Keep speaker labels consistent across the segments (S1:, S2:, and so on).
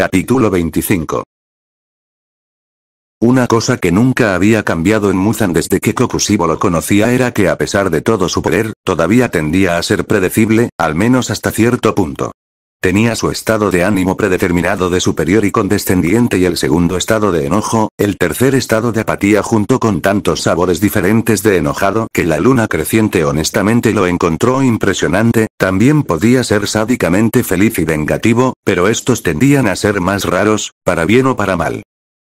S1: Capítulo 25 una cosa que nunca había cambiado en Muzan desde que Kokushibo lo conocía era que a pesar de todo su poder, todavía tendía a ser predecible, al menos hasta cierto punto. Tenía su estado de ánimo predeterminado de superior y condescendiente y el segundo estado de enojo, el tercer estado de apatía junto con tantos sabores diferentes de enojado que la luna creciente honestamente lo encontró impresionante, también podía ser sádicamente feliz y vengativo, pero estos tendían a ser más raros, para bien o para mal.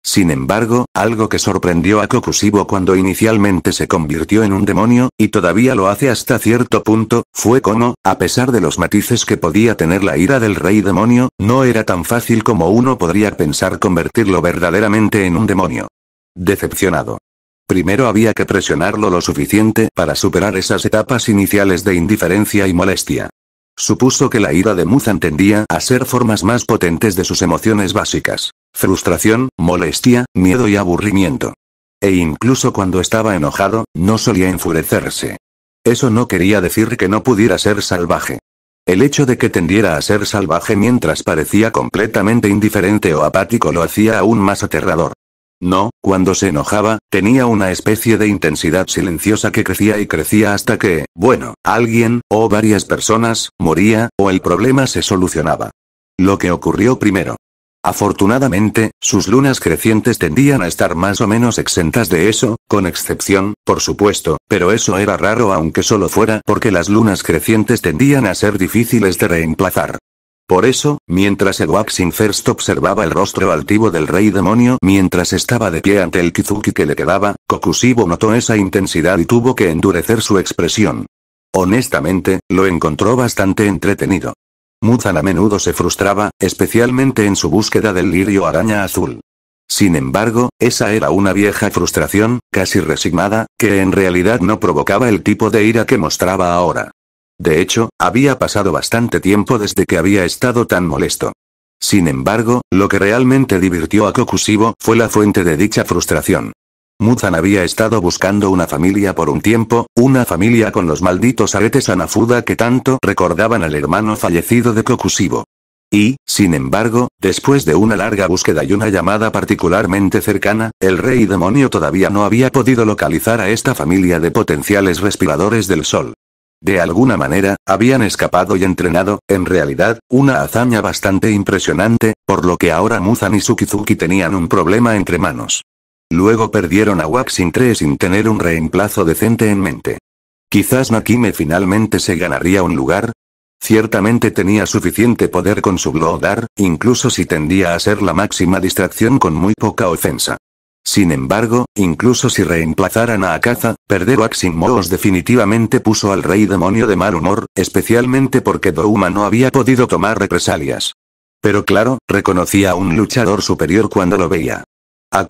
S1: Sin embargo, algo que sorprendió a Kokushibo cuando inicialmente se convirtió en un demonio, y todavía lo hace hasta cierto punto, fue como, a pesar de los matices que podía tener la ira del rey demonio, no era tan fácil como uno podría pensar convertirlo verdaderamente en un demonio. Decepcionado. Primero había que presionarlo lo suficiente para superar esas etapas iniciales de indiferencia y molestia. Supuso que la ira de Muzan tendía a ser formas más potentes de sus emociones básicas. Frustración, molestia, miedo y aburrimiento. E incluso cuando estaba enojado, no solía enfurecerse. Eso no quería decir que no pudiera ser salvaje. El hecho de que tendiera a ser salvaje mientras parecía completamente indiferente o apático lo hacía aún más aterrador. No, cuando se enojaba, tenía una especie de intensidad silenciosa que crecía y crecía hasta que, bueno, alguien, o varias personas, moría, o el problema se solucionaba. Lo que ocurrió primero. Afortunadamente, sus lunas crecientes tendían a estar más o menos exentas de eso, con excepción, por supuesto, pero eso era raro aunque solo fuera porque las lunas crecientes tendían a ser difíciles de reemplazar. Por eso, mientras el waxing First observaba el rostro altivo del rey demonio mientras estaba de pie ante el Kizuki que le quedaba, Kokushibo notó esa intensidad y tuvo que endurecer su expresión. Honestamente, lo encontró bastante entretenido. Muzan a menudo se frustraba, especialmente en su búsqueda del lirio araña azul. Sin embargo, esa era una vieja frustración, casi resignada, que en realidad no provocaba el tipo de ira que mostraba ahora. De hecho, había pasado bastante tiempo desde que había estado tan molesto. Sin embargo, lo que realmente divirtió a Kokusibo fue la fuente de dicha frustración. Muzan había estado buscando una familia por un tiempo, una familia con los malditos aretes Anafuda que tanto recordaban al hermano fallecido de Kokushibo. Y, sin embargo, después de una larga búsqueda y una llamada particularmente cercana, el rey demonio todavía no había podido localizar a esta familia de potenciales respiradores del sol. De alguna manera, habían escapado y entrenado, en realidad, una hazaña bastante impresionante, por lo que ahora Muzan y Sukizuki tenían un problema entre manos. Luego perdieron a Waxin 3 sin tener un reemplazo decente en mente. Quizás Nakime finalmente se ganaría un lugar. Ciertamente tenía suficiente poder con su Glodar, incluso si tendía a ser la máxima distracción con muy poca ofensa. Sin embargo, incluso si reemplazaran a Akaza, perder Waxin Moos definitivamente puso al rey demonio de mal humor, especialmente porque Douma no había podido tomar represalias. Pero claro, reconocía a un luchador superior cuando lo veía. A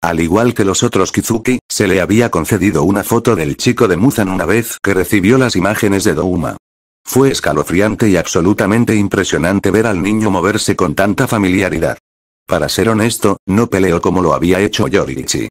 S1: al igual que los otros Kizuki, se le había concedido una foto del chico de Muzan una vez que recibió las imágenes de Douma. Fue escalofriante y absolutamente impresionante ver al niño moverse con tanta familiaridad. Para ser honesto, no peleó como lo había hecho Yorichi.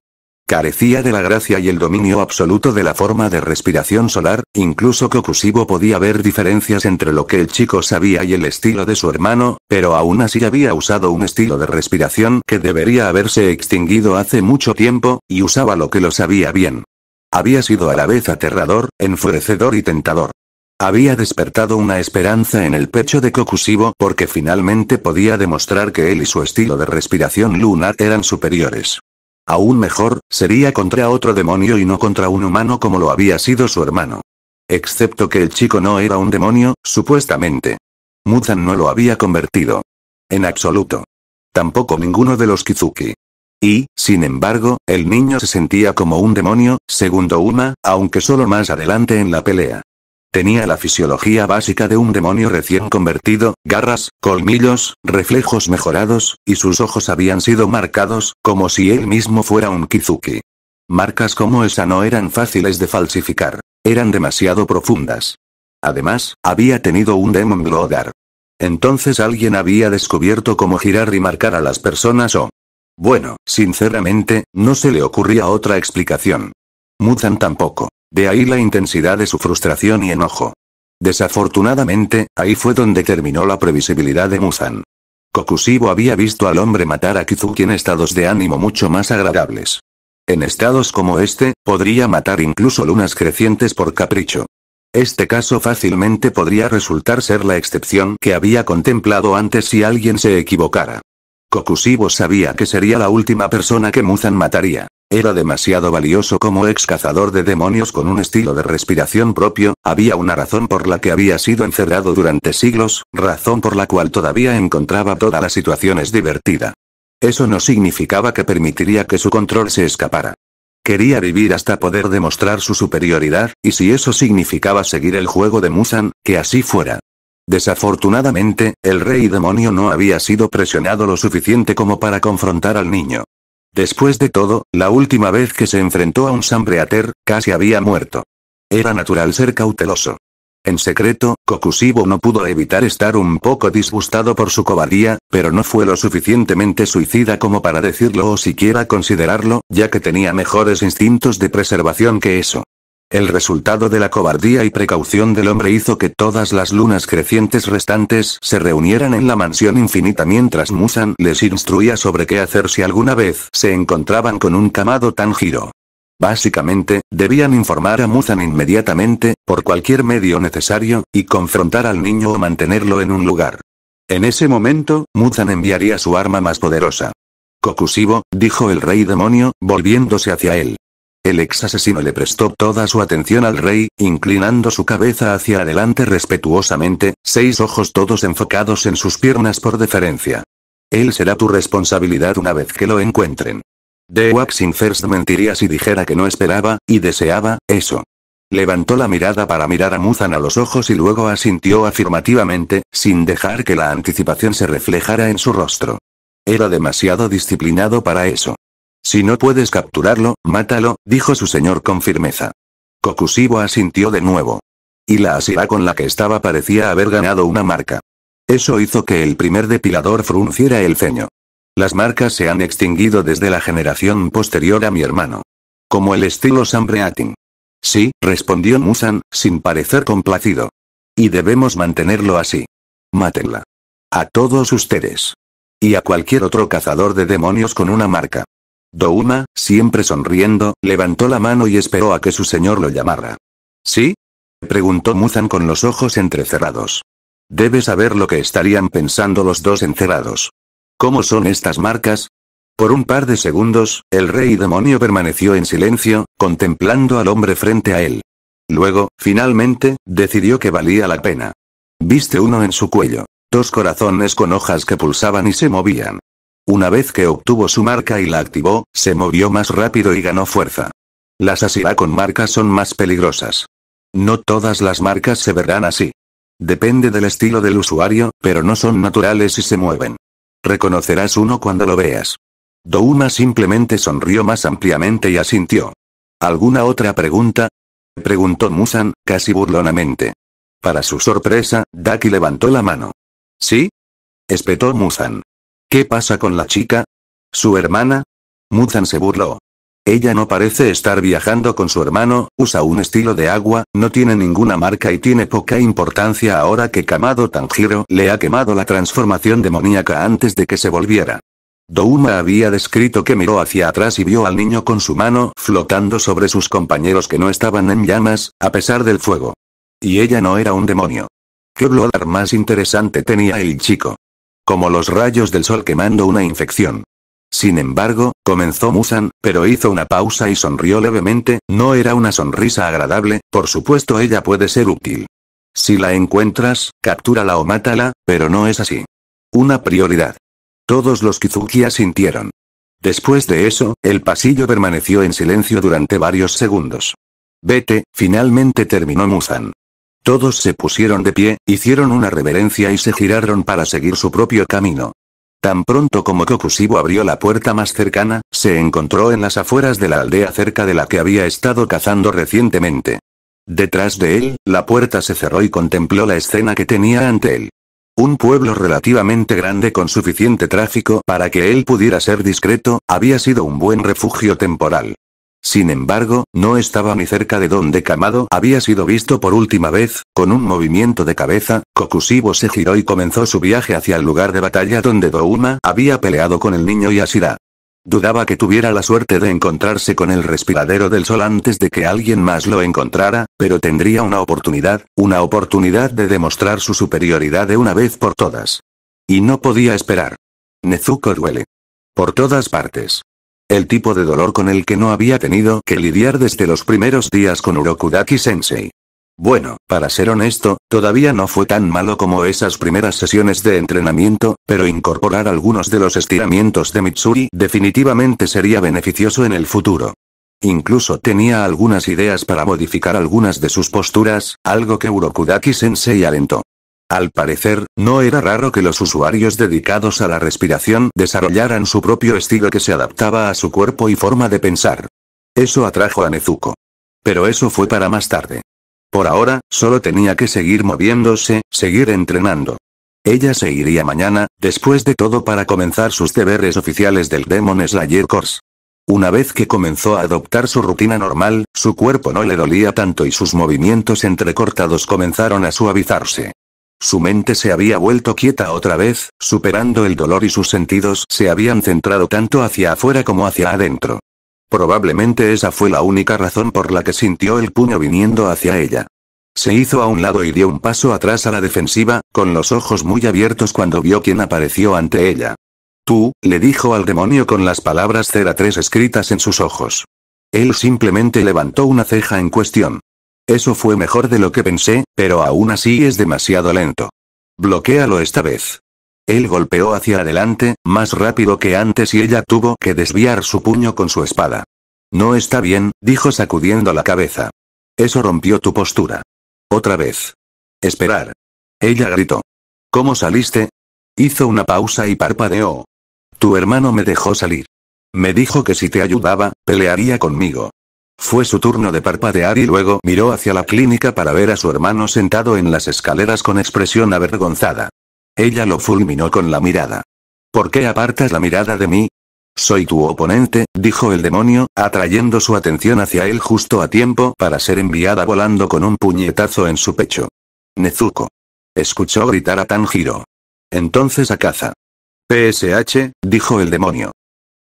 S1: Carecía de la gracia y el dominio absoluto de la forma de respiración solar, incluso Kokushibo podía ver diferencias entre lo que el chico sabía y el estilo de su hermano, pero aún así había usado un estilo de respiración que debería haberse extinguido hace mucho tiempo, y usaba lo que lo sabía bien. Había sido a la vez aterrador, enfurecedor y tentador. Había despertado una esperanza en el pecho de Kokushibo porque finalmente podía demostrar que él y su estilo de respiración lunar eran superiores. Aún mejor, sería contra otro demonio y no contra un humano como lo había sido su hermano. Excepto que el chico no era un demonio, supuestamente. Muzan no lo había convertido. En absoluto. Tampoco ninguno de los Kizuki. Y, sin embargo, el niño se sentía como un demonio, segundo Uma, aunque solo más adelante en la pelea. Tenía la fisiología básica de un demonio recién convertido, garras, colmillos, reflejos mejorados, y sus ojos habían sido marcados, como si él mismo fuera un Kizuki. Marcas como esa no eran fáciles de falsificar. Eran demasiado profundas. Además, había tenido un Demon Glodar. Entonces alguien había descubierto cómo girar y marcar a las personas o... Bueno, sinceramente, no se le ocurría otra explicación. Muzan tampoco. De ahí la intensidad de su frustración y enojo. Desafortunadamente, ahí fue donde terminó la previsibilidad de Muzan. Kokushibo había visto al hombre matar a Kizuki en estados de ánimo mucho más agradables. En estados como este, podría matar incluso lunas crecientes por capricho. Este caso fácilmente podría resultar ser la excepción que había contemplado antes si alguien se equivocara. Kokushibo sabía que sería la última persona que Muzan mataría. Era demasiado valioso como ex cazador de demonios con un estilo de respiración propio, había una razón por la que había sido encerrado durante siglos, razón por la cual todavía encontraba todas las situaciones divertida. Eso no significaba que permitiría que su control se escapara. Quería vivir hasta poder demostrar su superioridad, y si eso significaba seguir el juego de Musan, que así fuera. Desafortunadamente, el rey demonio no había sido presionado lo suficiente como para confrontar al niño. Después de todo, la última vez que se enfrentó a un Sambreater, casi había muerto. Era natural ser cauteloso. En secreto, Kokushibo no pudo evitar estar un poco disgustado por su cobardía, pero no fue lo suficientemente suicida como para decirlo o siquiera considerarlo, ya que tenía mejores instintos de preservación que eso. El resultado de la cobardía y precaución del hombre hizo que todas las lunas crecientes restantes se reunieran en la mansión infinita mientras Musan les instruía sobre qué hacer si alguna vez se encontraban con un camado tan giro. Básicamente, debían informar a Musan inmediatamente, por cualquier medio necesario, y confrontar al niño o mantenerlo en un lugar. En ese momento, Musan enviaría su arma más poderosa. Cocusivo, dijo el rey demonio, volviéndose hacia él. El ex asesino le prestó toda su atención al rey, inclinando su cabeza hacia adelante respetuosamente, seis ojos todos enfocados en sus piernas por deferencia. Él será tu responsabilidad una vez que lo encuentren. De Waxing First mentiría si dijera que no esperaba, y deseaba, eso. Levantó la mirada para mirar a Muzan a los ojos y luego asintió afirmativamente, sin dejar que la anticipación se reflejara en su rostro. Era demasiado disciplinado para eso. Si no puedes capturarlo, mátalo, dijo su señor con firmeza. Kokushibo asintió de nuevo. Y la asira con la que estaba parecía haber ganado una marca. Eso hizo que el primer depilador frunciera el ceño. Las marcas se han extinguido desde la generación posterior a mi hermano. Como el estilo Sambreatin. Sí, respondió Musan, sin parecer complacido. Y debemos mantenerlo así. Mátenla. A todos ustedes. Y a cualquier otro cazador de demonios con una marca. Douma, siempre sonriendo, levantó la mano y esperó a que su señor lo llamara. ¿Sí? preguntó Muzan con los ojos entrecerrados. Debe saber lo que estarían pensando los dos encerrados. ¿Cómo son estas marcas? Por un par de segundos, el rey demonio permaneció en silencio, contemplando al hombre frente a él. Luego, finalmente, decidió que valía la pena. Viste uno en su cuello. Dos corazones con hojas que pulsaban y se movían. Una vez que obtuvo su marca y la activó, se movió más rápido y ganó fuerza. Las Asira con marcas son más peligrosas. No todas las marcas se verán así. Depende del estilo del usuario, pero no son naturales y se mueven. Reconocerás uno cuando lo veas. Douma simplemente sonrió más ampliamente y asintió. ¿Alguna otra pregunta? Preguntó Musan, casi burlonamente. Para su sorpresa, Daki levantó la mano. ¿Sí? espetó Musan. ¿Qué pasa con la chica? ¿Su hermana? Muzan se burló. Ella no parece estar viajando con su hermano, usa un estilo de agua, no tiene ninguna marca y tiene poca importancia ahora que Kamado Tanjiro le ha quemado la transformación demoníaca antes de que se volviera. Douma había descrito que miró hacia atrás y vio al niño con su mano flotando sobre sus compañeros que no estaban en llamas, a pesar del fuego. Y ella no era un demonio. ¿Qué blodar más interesante tenía el chico? como los rayos del sol quemando una infección. Sin embargo, comenzó Musan, pero hizo una pausa y sonrió levemente, no era una sonrisa agradable, por supuesto ella puede ser útil. Si la encuentras, captúrala o mátala, pero no es así. Una prioridad. Todos los Kizuki asintieron. Después de eso, el pasillo permaneció en silencio durante varios segundos. Vete, finalmente terminó Musan. Todos se pusieron de pie, hicieron una reverencia y se giraron para seguir su propio camino. Tan pronto como Cocusivo abrió la puerta más cercana, se encontró en las afueras de la aldea cerca de la que había estado cazando recientemente. Detrás de él, la puerta se cerró y contempló la escena que tenía ante él. Un pueblo relativamente grande con suficiente tráfico para que él pudiera ser discreto, había sido un buen refugio temporal. Sin embargo, no estaba ni cerca de donde Kamado había sido visto por última vez, con un movimiento de cabeza, Kokushibo se giró y comenzó su viaje hacia el lugar de batalla donde Douma había peleado con el niño Yashira. Dudaba que tuviera la suerte de encontrarse con el respiradero del sol antes de que alguien más lo encontrara, pero tendría una oportunidad, una oportunidad de demostrar su superioridad de una vez por todas. Y no podía esperar. Nezuko duele. Por todas partes. El tipo de dolor con el que no había tenido que lidiar desde los primeros días con Urokudaki Sensei. Bueno, para ser honesto, todavía no fue tan malo como esas primeras sesiones de entrenamiento, pero incorporar algunos de los estiramientos de Mitsuri definitivamente sería beneficioso en el futuro. Incluso tenía algunas ideas para modificar algunas de sus posturas, algo que Urokudaki Sensei alentó. Al parecer, no era raro que los usuarios dedicados a la respiración desarrollaran su propio estilo que se adaptaba a su cuerpo y forma de pensar. Eso atrajo a Nezuko. Pero eso fue para más tarde. Por ahora, solo tenía que seguir moviéndose, seguir entrenando. Ella se iría mañana, después de todo para comenzar sus deberes oficiales del Demon Slayer Course. Una vez que comenzó a adoptar su rutina normal, su cuerpo no le dolía tanto y sus movimientos entrecortados comenzaron a suavizarse. Su mente se había vuelto quieta otra vez, superando el dolor y sus sentidos se habían centrado tanto hacia afuera como hacia adentro. Probablemente esa fue la única razón por la que sintió el puño viniendo hacia ella. Se hizo a un lado y dio un paso atrás a la defensiva, con los ojos muy abiertos cuando vio quien apareció ante ella. Tú, le dijo al demonio con las palabras 3 escritas en sus ojos. Él simplemente levantó una ceja en cuestión. Eso fue mejor de lo que pensé, pero aún así es demasiado lento. Bloquéalo esta vez. Él golpeó hacia adelante, más rápido que antes y ella tuvo que desviar su puño con su espada. No está bien, dijo sacudiendo la cabeza. Eso rompió tu postura. Otra vez. Esperar. Ella gritó. ¿Cómo saliste? Hizo una pausa y parpadeó. Tu hermano me dejó salir. Me dijo que si te ayudaba, pelearía conmigo. Fue su turno de parpadear y luego miró hacia la clínica para ver a su hermano sentado en las escaleras con expresión avergonzada. Ella lo fulminó con la mirada. ¿Por qué apartas la mirada de mí? Soy tu oponente, dijo el demonio, atrayendo su atención hacia él justo a tiempo para ser enviada volando con un puñetazo en su pecho. Nezuko. Escuchó gritar a Tanjiro. Entonces a caza. PSH, dijo el demonio.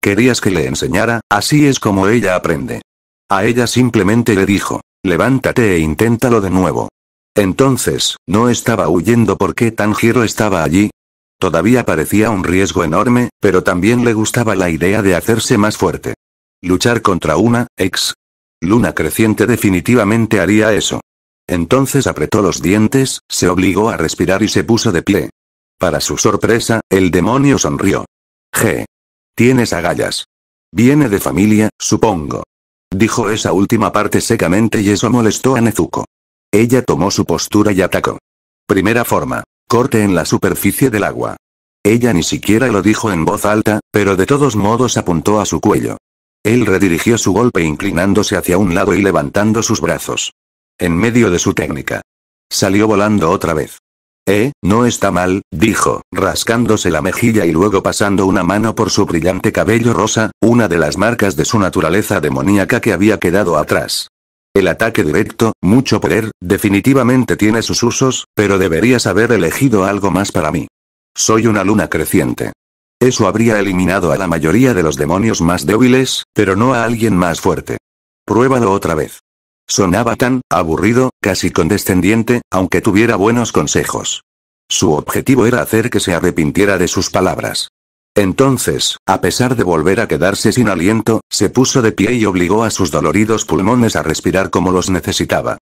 S1: Querías que le enseñara, así es como ella aprende. A ella simplemente le dijo, levántate e inténtalo de nuevo. Entonces, ¿no estaba huyendo porque Tanjiro estaba allí? Todavía parecía un riesgo enorme, pero también le gustaba la idea de hacerse más fuerte. Luchar contra una, ex. Luna creciente definitivamente haría eso. Entonces apretó los dientes, se obligó a respirar y se puso de pie. Para su sorpresa, el demonio sonrió. G. Tienes agallas. Viene de familia, supongo. Dijo esa última parte secamente y eso molestó a Nezuko. Ella tomó su postura y atacó. Primera forma. Corte en la superficie del agua. Ella ni siquiera lo dijo en voz alta, pero de todos modos apuntó a su cuello. Él redirigió su golpe inclinándose hacia un lado y levantando sus brazos. En medio de su técnica. Salió volando otra vez. Eh, no está mal, dijo, rascándose la mejilla y luego pasando una mano por su brillante cabello rosa, una de las marcas de su naturaleza demoníaca que había quedado atrás. El ataque directo, mucho poder, definitivamente tiene sus usos, pero deberías haber elegido algo más para mí. Soy una luna creciente. Eso habría eliminado a la mayoría de los demonios más débiles, pero no a alguien más fuerte. Pruébalo otra vez. Sonaba tan aburrido, casi condescendiente, aunque tuviera buenos consejos. Su objetivo era hacer que se arrepintiera de sus palabras. Entonces, a pesar de volver a quedarse sin aliento, se puso de pie y obligó a sus doloridos pulmones a respirar como los necesitaba.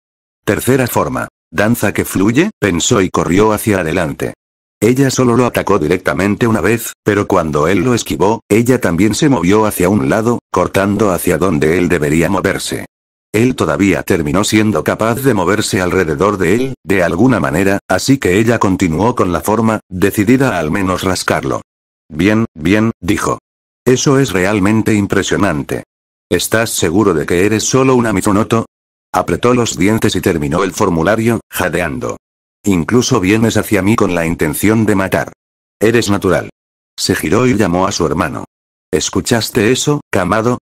S1: Tercera forma. Danza que fluye, pensó y corrió hacia adelante. Ella solo lo atacó directamente una vez, pero cuando él lo esquivó, ella también se movió hacia un lado, cortando hacia donde él debería moverse. Él todavía terminó siendo capaz de moverse alrededor de él, de alguna manera, así que ella continuó con la forma, decidida a al menos rascarlo. Bien, bien, dijo. Eso es realmente impresionante. ¿Estás seguro de que eres solo un Mizunoto? Apretó los dientes y terminó el formulario, jadeando. Incluso vienes hacia mí con la intención de matar. Eres natural. Se giró y llamó a su hermano. ¿Escuchaste eso, Camado?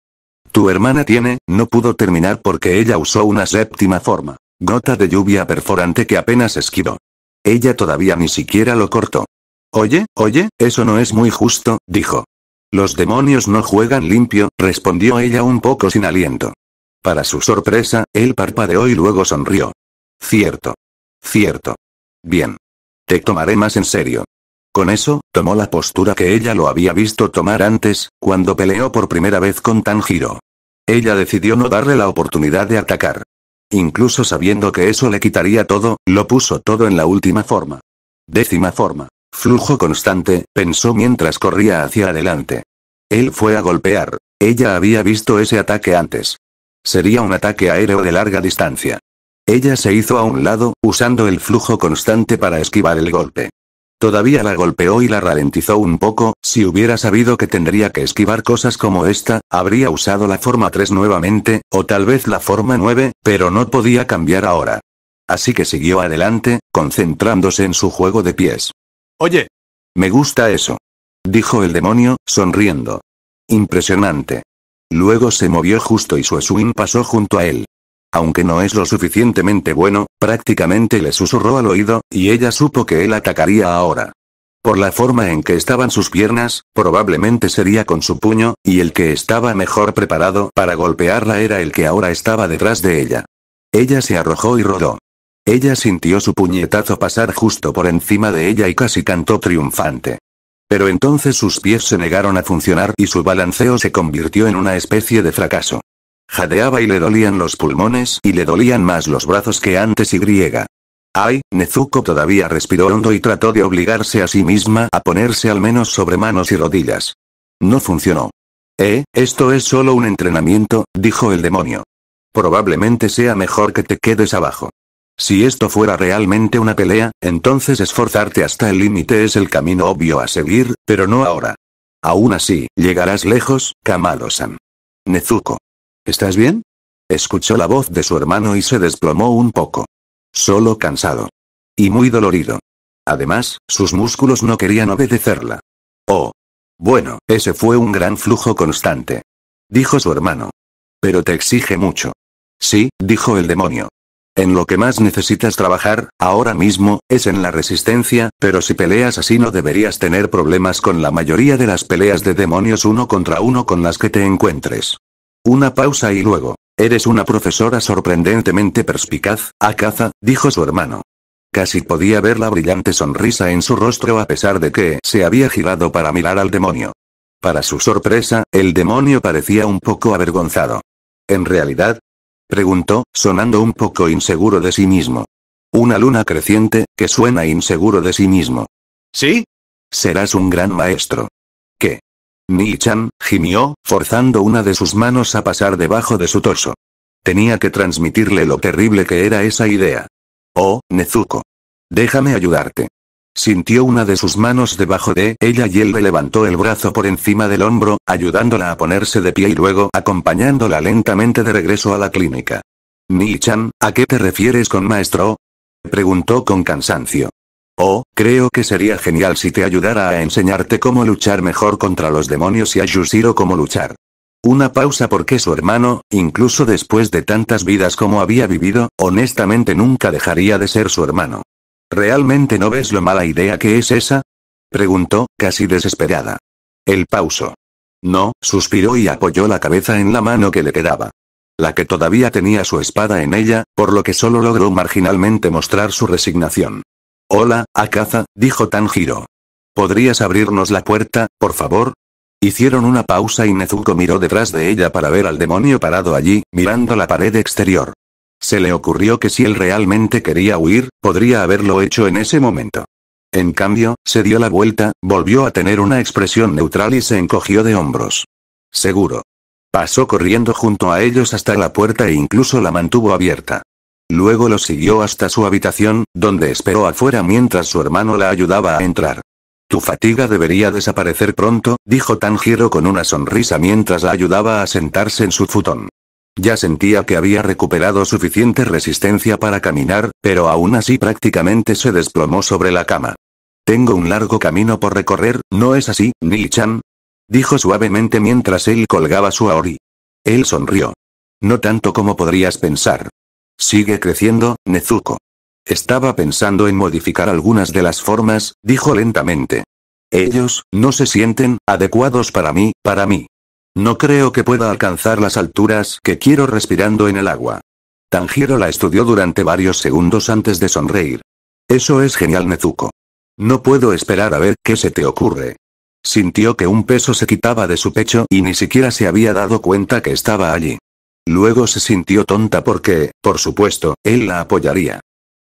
S1: Tu hermana tiene, no pudo terminar porque ella usó una séptima forma. Gota de lluvia perforante que apenas esquivó. Ella todavía ni siquiera lo cortó. Oye, oye, eso no es muy justo, dijo. Los demonios no juegan limpio, respondió ella un poco sin aliento. Para su sorpresa, el parpadeó y luego sonrió. Cierto. Cierto. Bien. Te tomaré más en serio. Con eso, tomó la postura que ella lo había visto tomar antes, cuando peleó por primera vez con Tanjiro. Ella decidió no darle la oportunidad de atacar. Incluso sabiendo que eso le quitaría todo, lo puso todo en la última forma. Décima forma. Flujo constante, pensó mientras corría hacia adelante. Él fue a golpear. Ella había visto ese ataque antes. Sería un ataque aéreo de larga distancia. Ella se hizo a un lado, usando el flujo constante para esquivar el golpe. Todavía la golpeó y la ralentizó un poco, si hubiera sabido que tendría que esquivar cosas como esta, habría usado la forma 3 nuevamente, o tal vez la forma 9, pero no podía cambiar ahora. Así que siguió adelante, concentrándose en su juego de pies. Oye. Me gusta eso. Dijo el demonio, sonriendo. Impresionante. Luego se movió justo y su swing pasó junto a él aunque no es lo suficientemente bueno, prácticamente le susurró al oído, y ella supo que él atacaría ahora. Por la forma en que estaban sus piernas, probablemente sería con su puño, y el que estaba mejor preparado para golpearla era el que ahora estaba detrás de ella. Ella se arrojó y rodó. Ella sintió su puñetazo pasar justo por encima de ella y casi cantó triunfante. Pero entonces sus pies se negaron a funcionar y su balanceo se convirtió en una especie de fracaso. Jadeaba y le dolían los pulmones y le dolían más los brazos que antes y griega. Ay, Nezuko todavía respiró hondo y trató de obligarse a sí misma a ponerse al menos sobre manos y rodillas. No funcionó. Eh, esto es solo un entrenamiento, dijo el demonio. Probablemente sea mejor que te quedes abajo. Si esto fuera realmente una pelea, entonces esforzarte hasta el límite es el camino obvio a seguir, pero no ahora. Aún así, llegarás lejos, Kamado-san. Nezuko. ¿Estás bien? Escuchó la voz de su hermano y se desplomó un poco. Solo cansado. Y muy dolorido. Además, sus músculos no querían obedecerla. Oh. Bueno, ese fue un gran flujo constante. Dijo su hermano. Pero te exige mucho. Sí, dijo el demonio. En lo que más necesitas trabajar, ahora mismo, es en la resistencia, pero si peleas así no deberías tener problemas con la mayoría de las peleas de demonios uno contra uno con las que te encuentres. Una pausa y luego. Eres una profesora sorprendentemente perspicaz, caza, dijo su hermano. Casi podía ver la brillante sonrisa en su rostro a pesar de que se había girado para mirar al demonio. Para su sorpresa, el demonio parecía un poco avergonzado. ¿En realidad? preguntó, sonando un poco inseguro de sí mismo. Una luna creciente, que suena inseguro de sí mismo. ¿Sí? Serás un gran maestro ni chan gimió, forzando una de sus manos a pasar debajo de su torso. Tenía que transmitirle lo terrible que era esa idea. Oh, Nezuko. Déjame ayudarte. Sintió una de sus manos debajo de ella y él le levantó el brazo por encima del hombro, ayudándola a ponerse de pie y luego acompañándola lentamente de regreso a la clínica. ni chan ¿a qué te refieres con maestro? Preguntó con cansancio. Oh, creo que sería genial si te ayudara a enseñarte cómo luchar mejor contra los demonios y a Yushiro cómo luchar. Una pausa porque su hermano, incluso después de tantas vidas como había vivido, honestamente nunca dejaría de ser su hermano. ¿Realmente no ves lo mala idea que es esa? Preguntó, casi desesperada. El pauso. No, suspiró y apoyó la cabeza en la mano que le quedaba. La que todavía tenía su espada en ella, por lo que solo logró marginalmente mostrar su resignación. Hola, Akaza, dijo Tanjiro. ¿Podrías abrirnos la puerta, por favor? Hicieron una pausa y Nezuko miró detrás de ella para ver al demonio parado allí, mirando la pared exterior. Se le ocurrió que si él realmente quería huir, podría haberlo hecho en ese momento. En cambio, se dio la vuelta, volvió a tener una expresión neutral y se encogió de hombros. Seguro. Pasó corriendo junto a ellos hasta la puerta e incluso la mantuvo abierta. Luego lo siguió hasta su habitación, donde esperó afuera mientras su hermano la ayudaba a entrar. Tu fatiga debería desaparecer pronto, dijo Tanjiro con una sonrisa mientras la ayudaba a sentarse en su futón. Ya sentía que había recuperado suficiente resistencia para caminar, pero aún así prácticamente se desplomó sobre la cama. Tengo un largo camino por recorrer, ¿no es así, nil chan Dijo suavemente mientras él colgaba su aori. Él sonrió. No tanto como podrías pensar. Sigue creciendo, Nezuko. Estaba pensando en modificar algunas de las formas, dijo lentamente. Ellos, no se sienten, adecuados para mí, para mí. No creo que pueda alcanzar las alturas que quiero respirando en el agua. Tanjiro la estudió durante varios segundos antes de sonreír. Eso es genial Nezuko. No puedo esperar a ver qué se te ocurre. Sintió que un peso se quitaba de su pecho y ni siquiera se había dado cuenta que estaba allí. Luego se sintió tonta porque, por supuesto, él la apoyaría.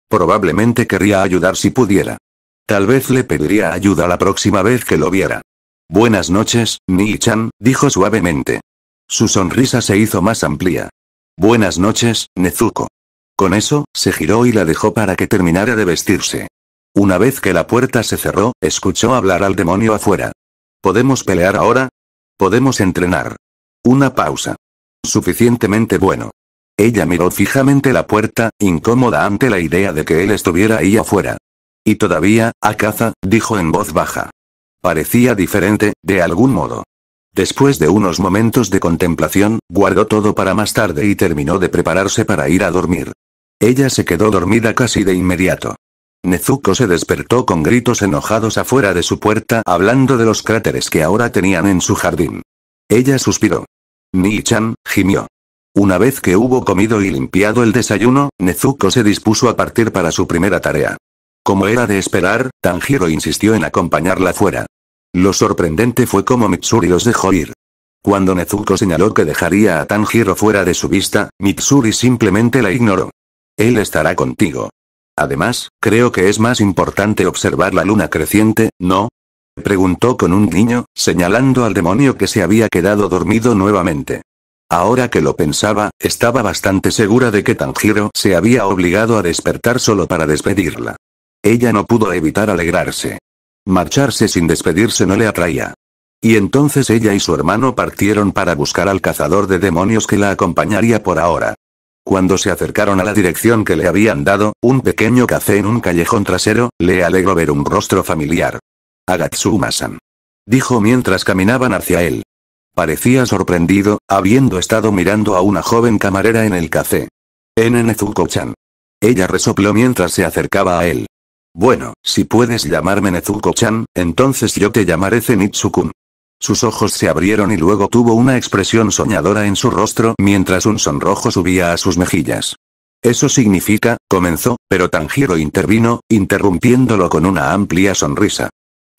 S1: Probablemente querría ayudar si pudiera. Tal vez le pediría ayuda la próxima vez que lo viera. Buenas noches, Niichan, dijo suavemente. Su sonrisa se hizo más amplia. Buenas noches, Nezuko. Con eso, se giró y la dejó para que terminara de vestirse. Una vez que la puerta se cerró, escuchó hablar al demonio afuera. ¿Podemos pelear ahora? Podemos entrenar. Una pausa. Suficientemente bueno. Ella miró fijamente la puerta, incómoda ante la idea de que él estuviera ahí afuera. Y todavía, a caza, dijo en voz baja. Parecía diferente, de algún modo. Después de unos momentos de contemplación, guardó todo para más tarde y terminó de prepararse para ir a dormir. Ella se quedó dormida casi de inmediato. Nezuko se despertó con gritos enojados afuera de su puerta hablando de los cráteres que ahora tenían en su jardín. Ella suspiró. Nichan, chan gimió. Una vez que hubo comido y limpiado el desayuno, Nezuko se dispuso a partir para su primera tarea. Como era de esperar, Tanjiro insistió en acompañarla fuera. Lo sorprendente fue cómo Mitsuri los dejó ir. Cuando Nezuko señaló que dejaría a Tanjiro fuera de su vista, Mitsuri simplemente la ignoró. Él estará contigo. Además, creo que es más importante observar la luna creciente, ¿no? preguntó con un guiño, señalando al demonio que se había quedado dormido nuevamente. Ahora que lo pensaba, estaba bastante segura de que Tanjiro se había obligado a despertar solo para despedirla. Ella no pudo evitar alegrarse. Marcharse sin despedirse no le atraía. Y entonces ella y su hermano partieron para buscar al cazador de demonios que la acompañaría por ahora. Cuando se acercaron a la dirección que le habían dado, un pequeño café en un callejón trasero, le alegró ver un rostro familiar. Agatsuma-san. Dijo mientras caminaban hacia él. Parecía sorprendido, habiendo estado mirando a una joven camarera en el café. En chan Ella resopló mientras se acercaba a él. Bueno, si puedes llamarme Nezuko-chan, entonces yo te llamaré Zenitsukun. Sus ojos se abrieron y luego tuvo una expresión soñadora en su rostro mientras un sonrojo subía a sus mejillas. Eso significa, comenzó, pero Tanjiro intervino, interrumpiéndolo con una amplia sonrisa.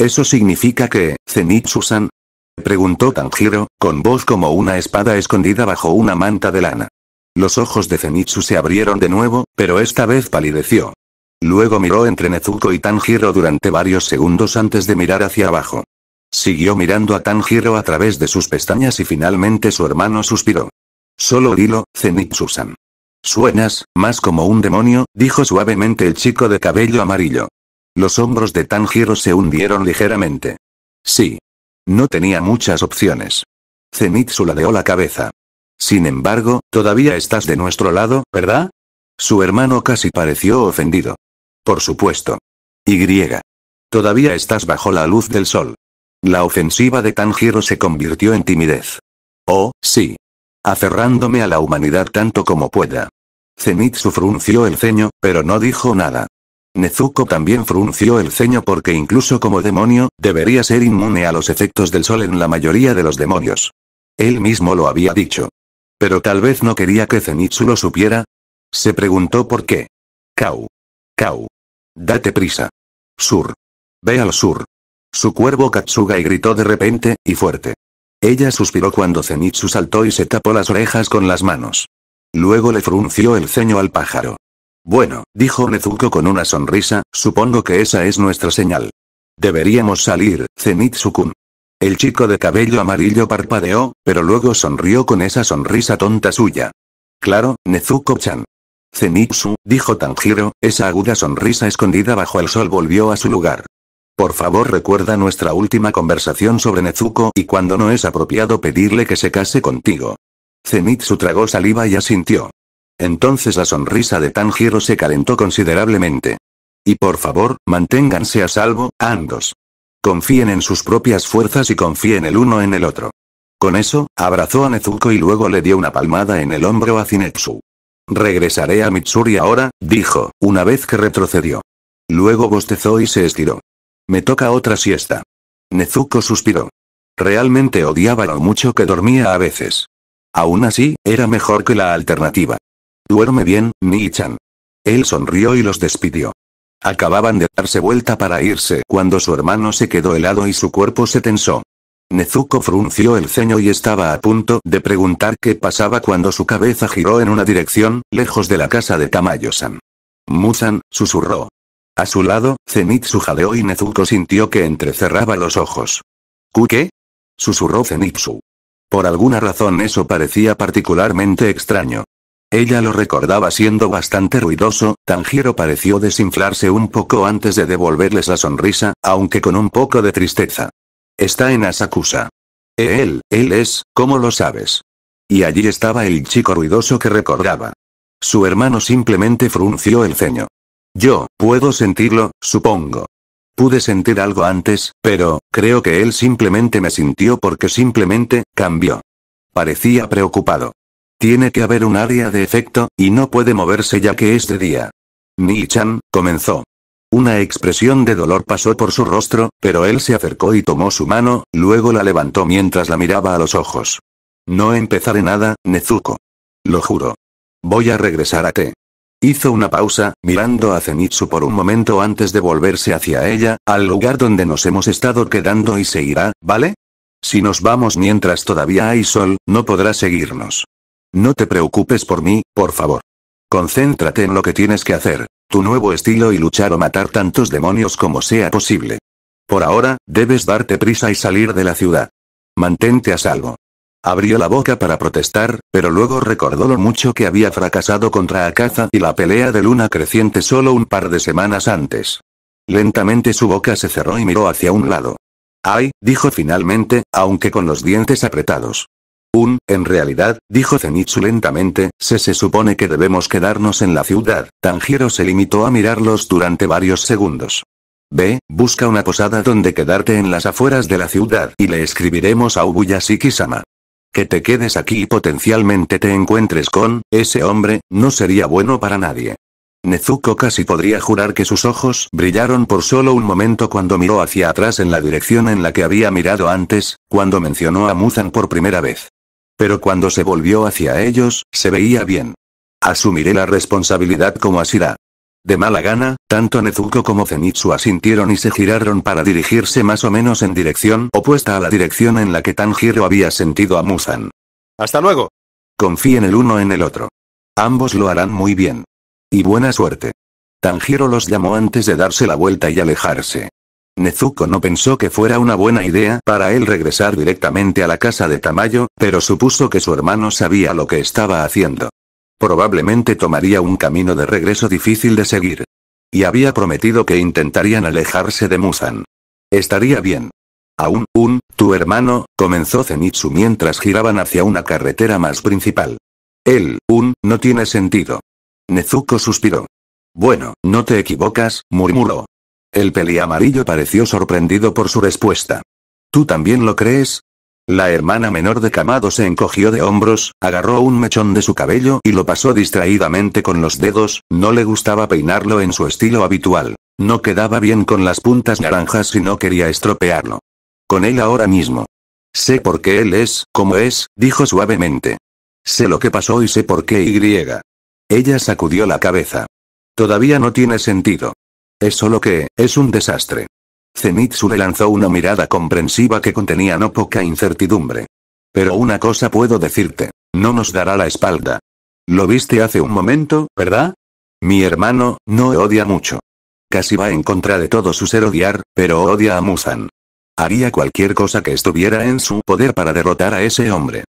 S1: ¿Eso significa que, Zenitsu-san? Preguntó Tanjiro, con voz como una espada escondida bajo una manta de lana. Los ojos de Zenitsu se abrieron de nuevo, pero esta vez palideció. Luego miró entre Nezuko y Tanjiro durante varios segundos antes de mirar hacia abajo. Siguió mirando a Tanjiro a través de sus pestañas y finalmente su hermano suspiró. Solo dilo, Zenitsu-san. Suenas, más como un demonio, dijo suavemente el chico de cabello amarillo. Los hombros de Tanjiro se hundieron ligeramente. Sí. No tenía muchas opciones. Zenitsu ladeó la cabeza. Sin embargo, todavía estás de nuestro lado, ¿verdad? Su hermano casi pareció ofendido. Por supuesto. Y. Todavía estás bajo la luz del sol. La ofensiva de Tanjiro se convirtió en timidez. Oh, sí. Aferrándome a la humanidad tanto como pueda. Zenitsu frunció el ceño, pero no dijo nada. Nezuko también frunció el ceño porque incluso como demonio, debería ser inmune a los efectos del sol en la mayoría de los demonios. Él mismo lo había dicho. Pero tal vez no quería que Zenitsu lo supiera. Se preguntó por qué. Kau. Kau. Date prisa. Sur. Ve al sur. Su cuervo Katsuga y gritó de repente, y fuerte. Ella suspiró cuando Zenitsu saltó y se tapó las orejas con las manos. Luego le frunció el ceño al pájaro. Bueno, dijo Nezuko con una sonrisa, supongo que esa es nuestra señal. Deberíamos salir, Zenitsu-kun. El chico de cabello amarillo parpadeó, pero luego sonrió con esa sonrisa tonta suya. Claro, Nezuko-chan. Zenitsu, dijo Tanjiro, esa aguda sonrisa escondida bajo el sol volvió a su lugar. Por favor recuerda nuestra última conversación sobre Nezuko y cuando no es apropiado pedirle que se case contigo. Zenitsu tragó saliva y asintió. Entonces la sonrisa de Tanjiro se calentó considerablemente. Y por favor, manténganse a salvo, ambos. Confíen en sus propias fuerzas y confíen el uno en el otro. Con eso, abrazó a Nezuko y luego le dio una palmada en el hombro a Zinetsu. Regresaré a Mitsuri ahora, dijo, una vez que retrocedió. Luego bostezó y se estiró. Me toca otra siesta. Nezuko suspiró. Realmente odiaba lo mucho que dormía a veces. Aún así, era mejor que la alternativa. Duerme bien, Nichan. chan Él sonrió y los despidió. Acababan de darse vuelta para irse cuando su hermano se quedó helado y su cuerpo se tensó. Nezuko frunció el ceño y estaba a punto de preguntar qué pasaba cuando su cabeza giró en una dirección, lejos de la casa de Tamayo-san. Musan, susurró. A su lado, Zenitsu jadeó y Nezuko sintió que entrecerraba los ojos. ¿Qué? Susurró Zenitsu. Por alguna razón eso parecía particularmente extraño. Ella lo recordaba siendo bastante ruidoso, Tanjiro pareció desinflarse un poco antes de devolverles la sonrisa, aunque con un poco de tristeza. Está en Asakusa. Él, él es, ¿cómo lo sabes? Y allí estaba el chico ruidoso que recordaba. Su hermano simplemente frunció el ceño. Yo, puedo sentirlo, supongo. Pude sentir algo antes, pero, creo que él simplemente me sintió porque simplemente, cambió. Parecía preocupado. Tiene que haber un área de efecto, y no puede moverse ya que es de día. Nii-chan, comenzó. Una expresión de dolor pasó por su rostro, pero él se acercó y tomó su mano, luego la levantó mientras la miraba a los ojos. No empezaré nada, Nezuko. Lo juro. Voy a regresar a ti. Hizo una pausa, mirando a Zenitsu por un momento antes de volverse hacia ella, al lugar donde nos hemos estado quedando y se irá, ¿vale? Si nos vamos mientras todavía hay sol, no podrá seguirnos. No te preocupes por mí, por favor. Concéntrate en lo que tienes que hacer, tu nuevo estilo y luchar o matar tantos demonios como sea posible. Por ahora, debes darte prisa y salir de la ciudad. Mantente a salvo. Abrió la boca para protestar, pero luego recordó lo mucho que había fracasado contra Akaza y la pelea de luna creciente solo un par de semanas antes. Lentamente su boca se cerró y miró hacia un lado. Ay, dijo finalmente, aunque con los dientes apretados. Un, en realidad, dijo Zenitsu lentamente, se se supone que debemos quedarnos en la ciudad. Tanjiro se limitó a mirarlos durante varios segundos. Ve, busca una posada donde quedarte en las afueras de la ciudad y le escribiremos a Ubuyashiki-sama. Que te quedes aquí y potencialmente te encuentres con ese hombre, no sería bueno para nadie. Nezuko casi podría jurar que sus ojos brillaron por solo un momento cuando miró hacia atrás en la dirección en la que había mirado antes, cuando mencionó a Muzan por primera vez. Pero cuando se volvió hacia ellos, se veía bien. Asumiré la responsabilidad como Asira. De mala gana, tanto Nezuko como Zenitsu asintieron y se giraron para dirigirse más o menos en dirección opuesta a la dirección en la que Tanjiro había sentido a Musan. ¡Hasta luego! Confíen el uno en el otro. Ambos lo harán muy bien. Y buena suerte. Tanjiro los llamó antes de darse la vuelta y alejarse. Nezuko no pensó que fuera una buena idea para él regresar directamente a la casa de Tamayo, pero supuso que su hermano sabía lo que estaba haciendo. Probablemente tomaría un camino de regreso difícil de seguir. Y había prometido que intentarían alejarse de Musan. Estaría bien. Aún, un, tu hermano, comenzó Zenitsu mientras giraban hacia una carretera más principal. El, un, no tiene sentido. Nezuko suspiró. Bueno, no te equivocas, murmuró. El amarillo pareció sorprendido por su respuesta. ¿Tú también lo crees? La hermana menor de Camado se encogió de hombros, agarró un mechón de su cabello y lo pasó distraídamente con los dedos, no le gustaba peinarlo en su estilo habitual. No quedaba bien con las puntas naranjas y no quería estropearlo. Con él ahora mismo. Sé por qué él es, como es, dijo suavemente. Sé lo que pasó y sé por qué Y. Ella sacudió la cabeza. Todavía no tiene sentido. Es solo que, es un desastre. Zenitsu le lanzó una mirada comprensiva que contenía no poca incertidumbre. Pero una cosa puedo decirte, no nos dará la espalda. Lo viste hace un momento, ¿verdad? Mi hermano, no odia mucho. Casi va en contra de todo su ser odiar, pero odia a Musan. Haría cualquier cosa que estuviera en su poder para derrotar a ese hombre.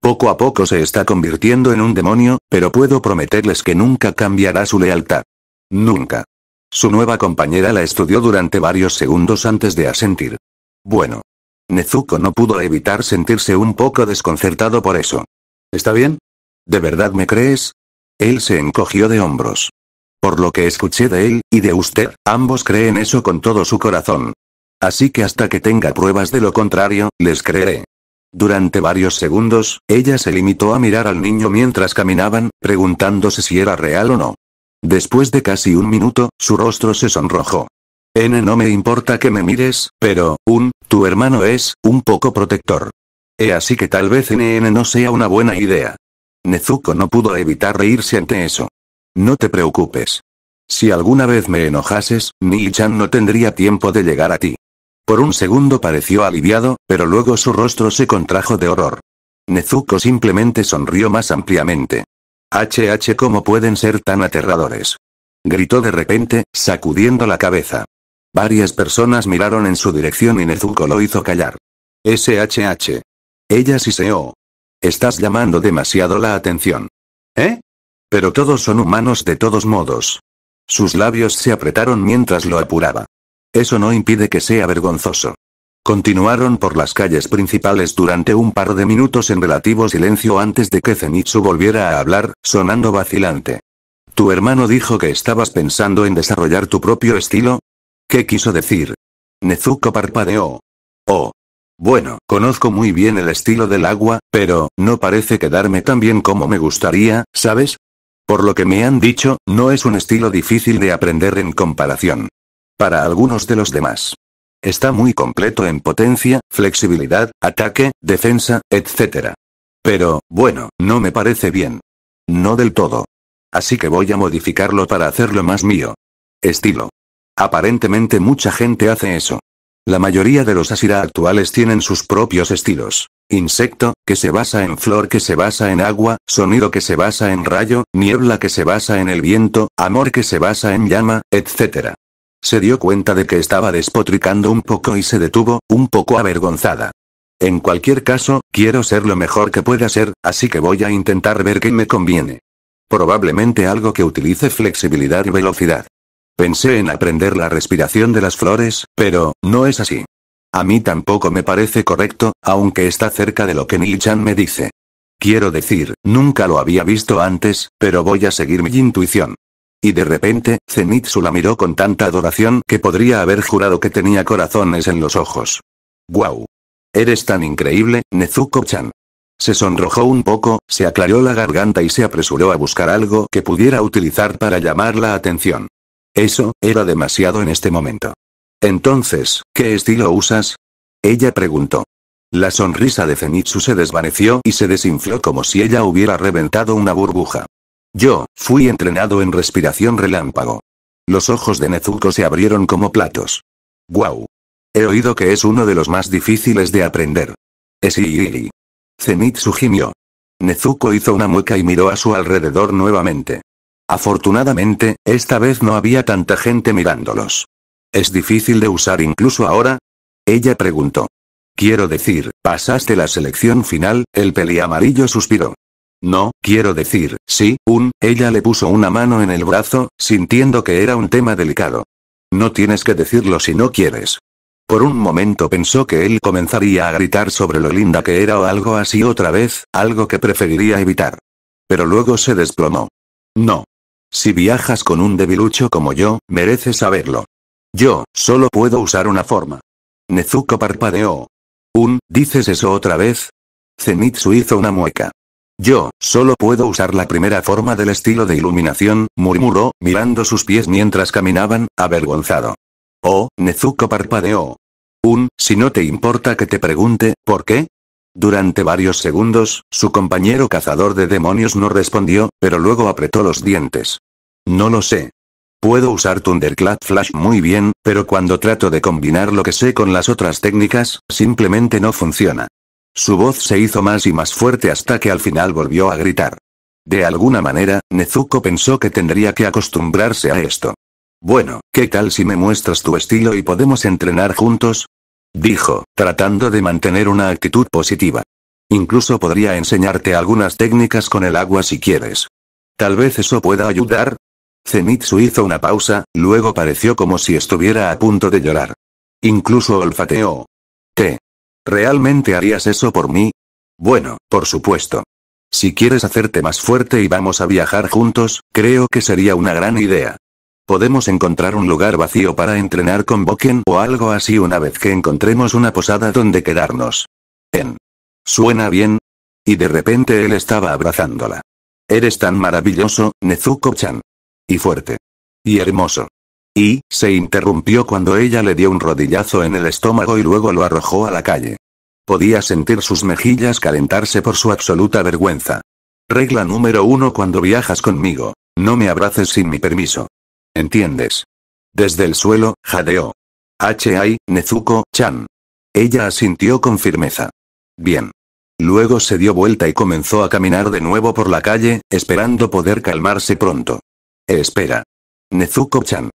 S1: Poco a poco se está convirtiendo en un demonio, pero puedo prometerles que nunca cambiará su lealtad. Nunca. Su nueva compañera la estudió durante varios segundos antes de asentir. Bueno. Nezuko no pudo evitar sentirse un poco desconcertado por eso. ¿Está bien? ¿De verdad me crees? Él se encogió de hombros. Por lo que escuché de él, y de usted, ambos creen eso con todo su corazón. Así que hasta que tenga pruebas de lo contrario, les creeré. Durante varios segundos, ella se limitó a mirar al niño mientras caminaban, preguntándose si era real o no. Después de casi un minuto, su rostro se sonrojó. N no me importa que me mires, pero, un, tu hermano es, un poco protector. E así que tal vez NN no sea una buena idea. Nezuko no pudo evitar reírse ante eso. No te preocupes. Si alguna vez me enojases, Nii-chan no tendría tiempo de llegar a ti. Por un segundo pareció aliviado, pero luego su rostro se contrajo de horror. Nezuko simplemente sonrió más ampliamente. HH, ¿cómo pueden ser tan aterradores? Gritó de repente, sacudiendo la cabeza. Varias personas miraron en su dirección y Nezuko lo hizo callar. SHH. Ella siseó. Estás llamando demasiado la atención. ¿Eh? Pero todos son humanos de todos modos. Sus labios se apretaron mientras lo apuraba. Eso no impide que sea vergonzoso. Continuaron por las calles principales durante un par de minutos en relativo silencio antes de que Zenitsu volviera a hablar, sonando vacilante. Tu hermano dijo que estabas pensando en desarrollar tu propio estilo. ¿Qué quiso decir? Nezuko parpadeó. Oh. Bueno, conozco muy bien el estilo del agua, pero, no parece quedarme tan bien como me gustaría, ¿sabes? Por lo que me han dicho, no es un estilo difícil de aprender en comparación. Para algunos de los demás. Está muy completo en potencia, flexibilidad, ataque, defensa, etc. Pero, bueno, no me parece bien. No del todo. Así que voy a modificarlo para hacerlo más mío. Estilo. Aparentemente mucha gente hace eso. La mayoría de los Asira actuales tienen sus propios estilos. Insecto, que se basa en flor que se basa en agua, sonido que se basa en rayo, niebla que se basa en el viento, amor que se basa en llama, etc. Se dio cuenta de que estaba despotricando un poco y se detuvo, un poco avergonzada. En cualquier caso, quiero ser lo mejor que pueda ser, así que voy a intentar ver qué me conviene. Probablemente algo que utilice flexibilidad y velocidad. Pensé en aprender la respiración de las flores, pero, no es así. A mí tampoco me parece correcto, aunque está cerca de lo que Nil-chan me dice. Quiero decir, nunca lo había visto antes, pero voy a seguir mi intuición. Y de repente, Zenitsu la miró con tanta adoración que podría haber jurado que tenía corazones en los ojos. ¡Guau! Eres tan increíble, Nezuko-chan. Se sonrojó un poco, se aclaró la garganta y se apresuró a buscar algo que pudiera utilizar para llamar la atención. Eso, era demasiado en este momento. Entonces, ¿qué estilo usas? Ella preguntó. La sonrisa de Zenitsu se desvaneció y se desinfló como si ella hubiera reventado una burbuja. Yo, fui entrenado en respiración relámpago. Los ojos de Nezuko se abrieron como platos. ¡Guau! He oído que es uno de los más difíciles de aprender. Es Iiri. Zenitsu gimió. Nezuko hizo una mueca y miró a su alrededor nuevamente. Afortunadamente, esta vez no había tanta gente mirándolos. ¿Es difícil de usar incluso ahora? Ella preguntó. Quiero decir, pasaste la selección final, el amarillo suspiró. No, quiero decir, sí, un, ella le puso una mano en el brazo, sintiendo que era un tema delicado. No tienes que decirlo si no quieres. Por un momento pensó que él comenzaría a gritar sobre lo linda que era o algo así otra vez, algo que preferiría evitar. Pero luego se desplomó. No. Si viajas con un debilucho como yo, mereces saberlo. Yo, solo puedo usar una forma. Nezuko parpadeó. Un, ¿dices eso otra vez? Zenitsu hizo una mueca. Yo, solo puedo usar la primera forma del estilo de iluminación, murmuró, mirando sus pies mientras caminaban, avergonzado. Oh, Nezuko parpadeó. Un, si no te importa que te pregunte, ¿por qué? Durante varios segundos, su compañero cazador de demonios no respondió, pero luego apretó los dientes. No lo sé. Puedo usar Thunderclap Flash muy bien, pero cuando trato de combinar lo que sé con las otras técnicas, simplemente no funciona. Su voz se hizo más y más fuerte hasta que al final volvió a gritar. De alguna manera, Nezuko pensó que tendría que acostumbrarse a esto. Bueno, ¿qué tal si me muestras tu estilo y podemos entrenar juntos? Dijo, tratando de mantener una actitud positiva. Incluso podría enseñarte algunas técnicas con el agua si quieres. Tal vez eso pueda ayudar. Zenitsu hizo una pausa, luego pareció como si estuviera a punto de llorar. Incluso olfateó. Te ¿Realmente harías eso por mí? Bueno, por supuesto. Si quieres hacerte más fuerte y vamos a viajar juntos, creo que sería una gran idea. Podemos encontrar un lugar vacío para entrenar con Boken o algo así una vez que encontremos una posada donde quedarnos. En. Suena bien. Y de repente él estaba abrazándola. Eres tan maravilloso, Nezuko-chan. Y fuerte. Y hermoso y, se interrumpió cuando ella le dio un rodillazo en el estómago y luego lo arrojó a la calle. Podía sentir sus mejillas calentarse por su absoluta vergüenza. Regla número uno cuando viajas conmigo. No me abraces sin mi permiso. ¿Entiendes? Desde el suelo, jadeó. H.I. Nezuko, Chan. Ella asintió con firmeza. Bien. Luego se dio vuelta y comenzó a caminar de nuevo por la calle, esperando poder calmarse pronto. Espera. Nezuko-chan.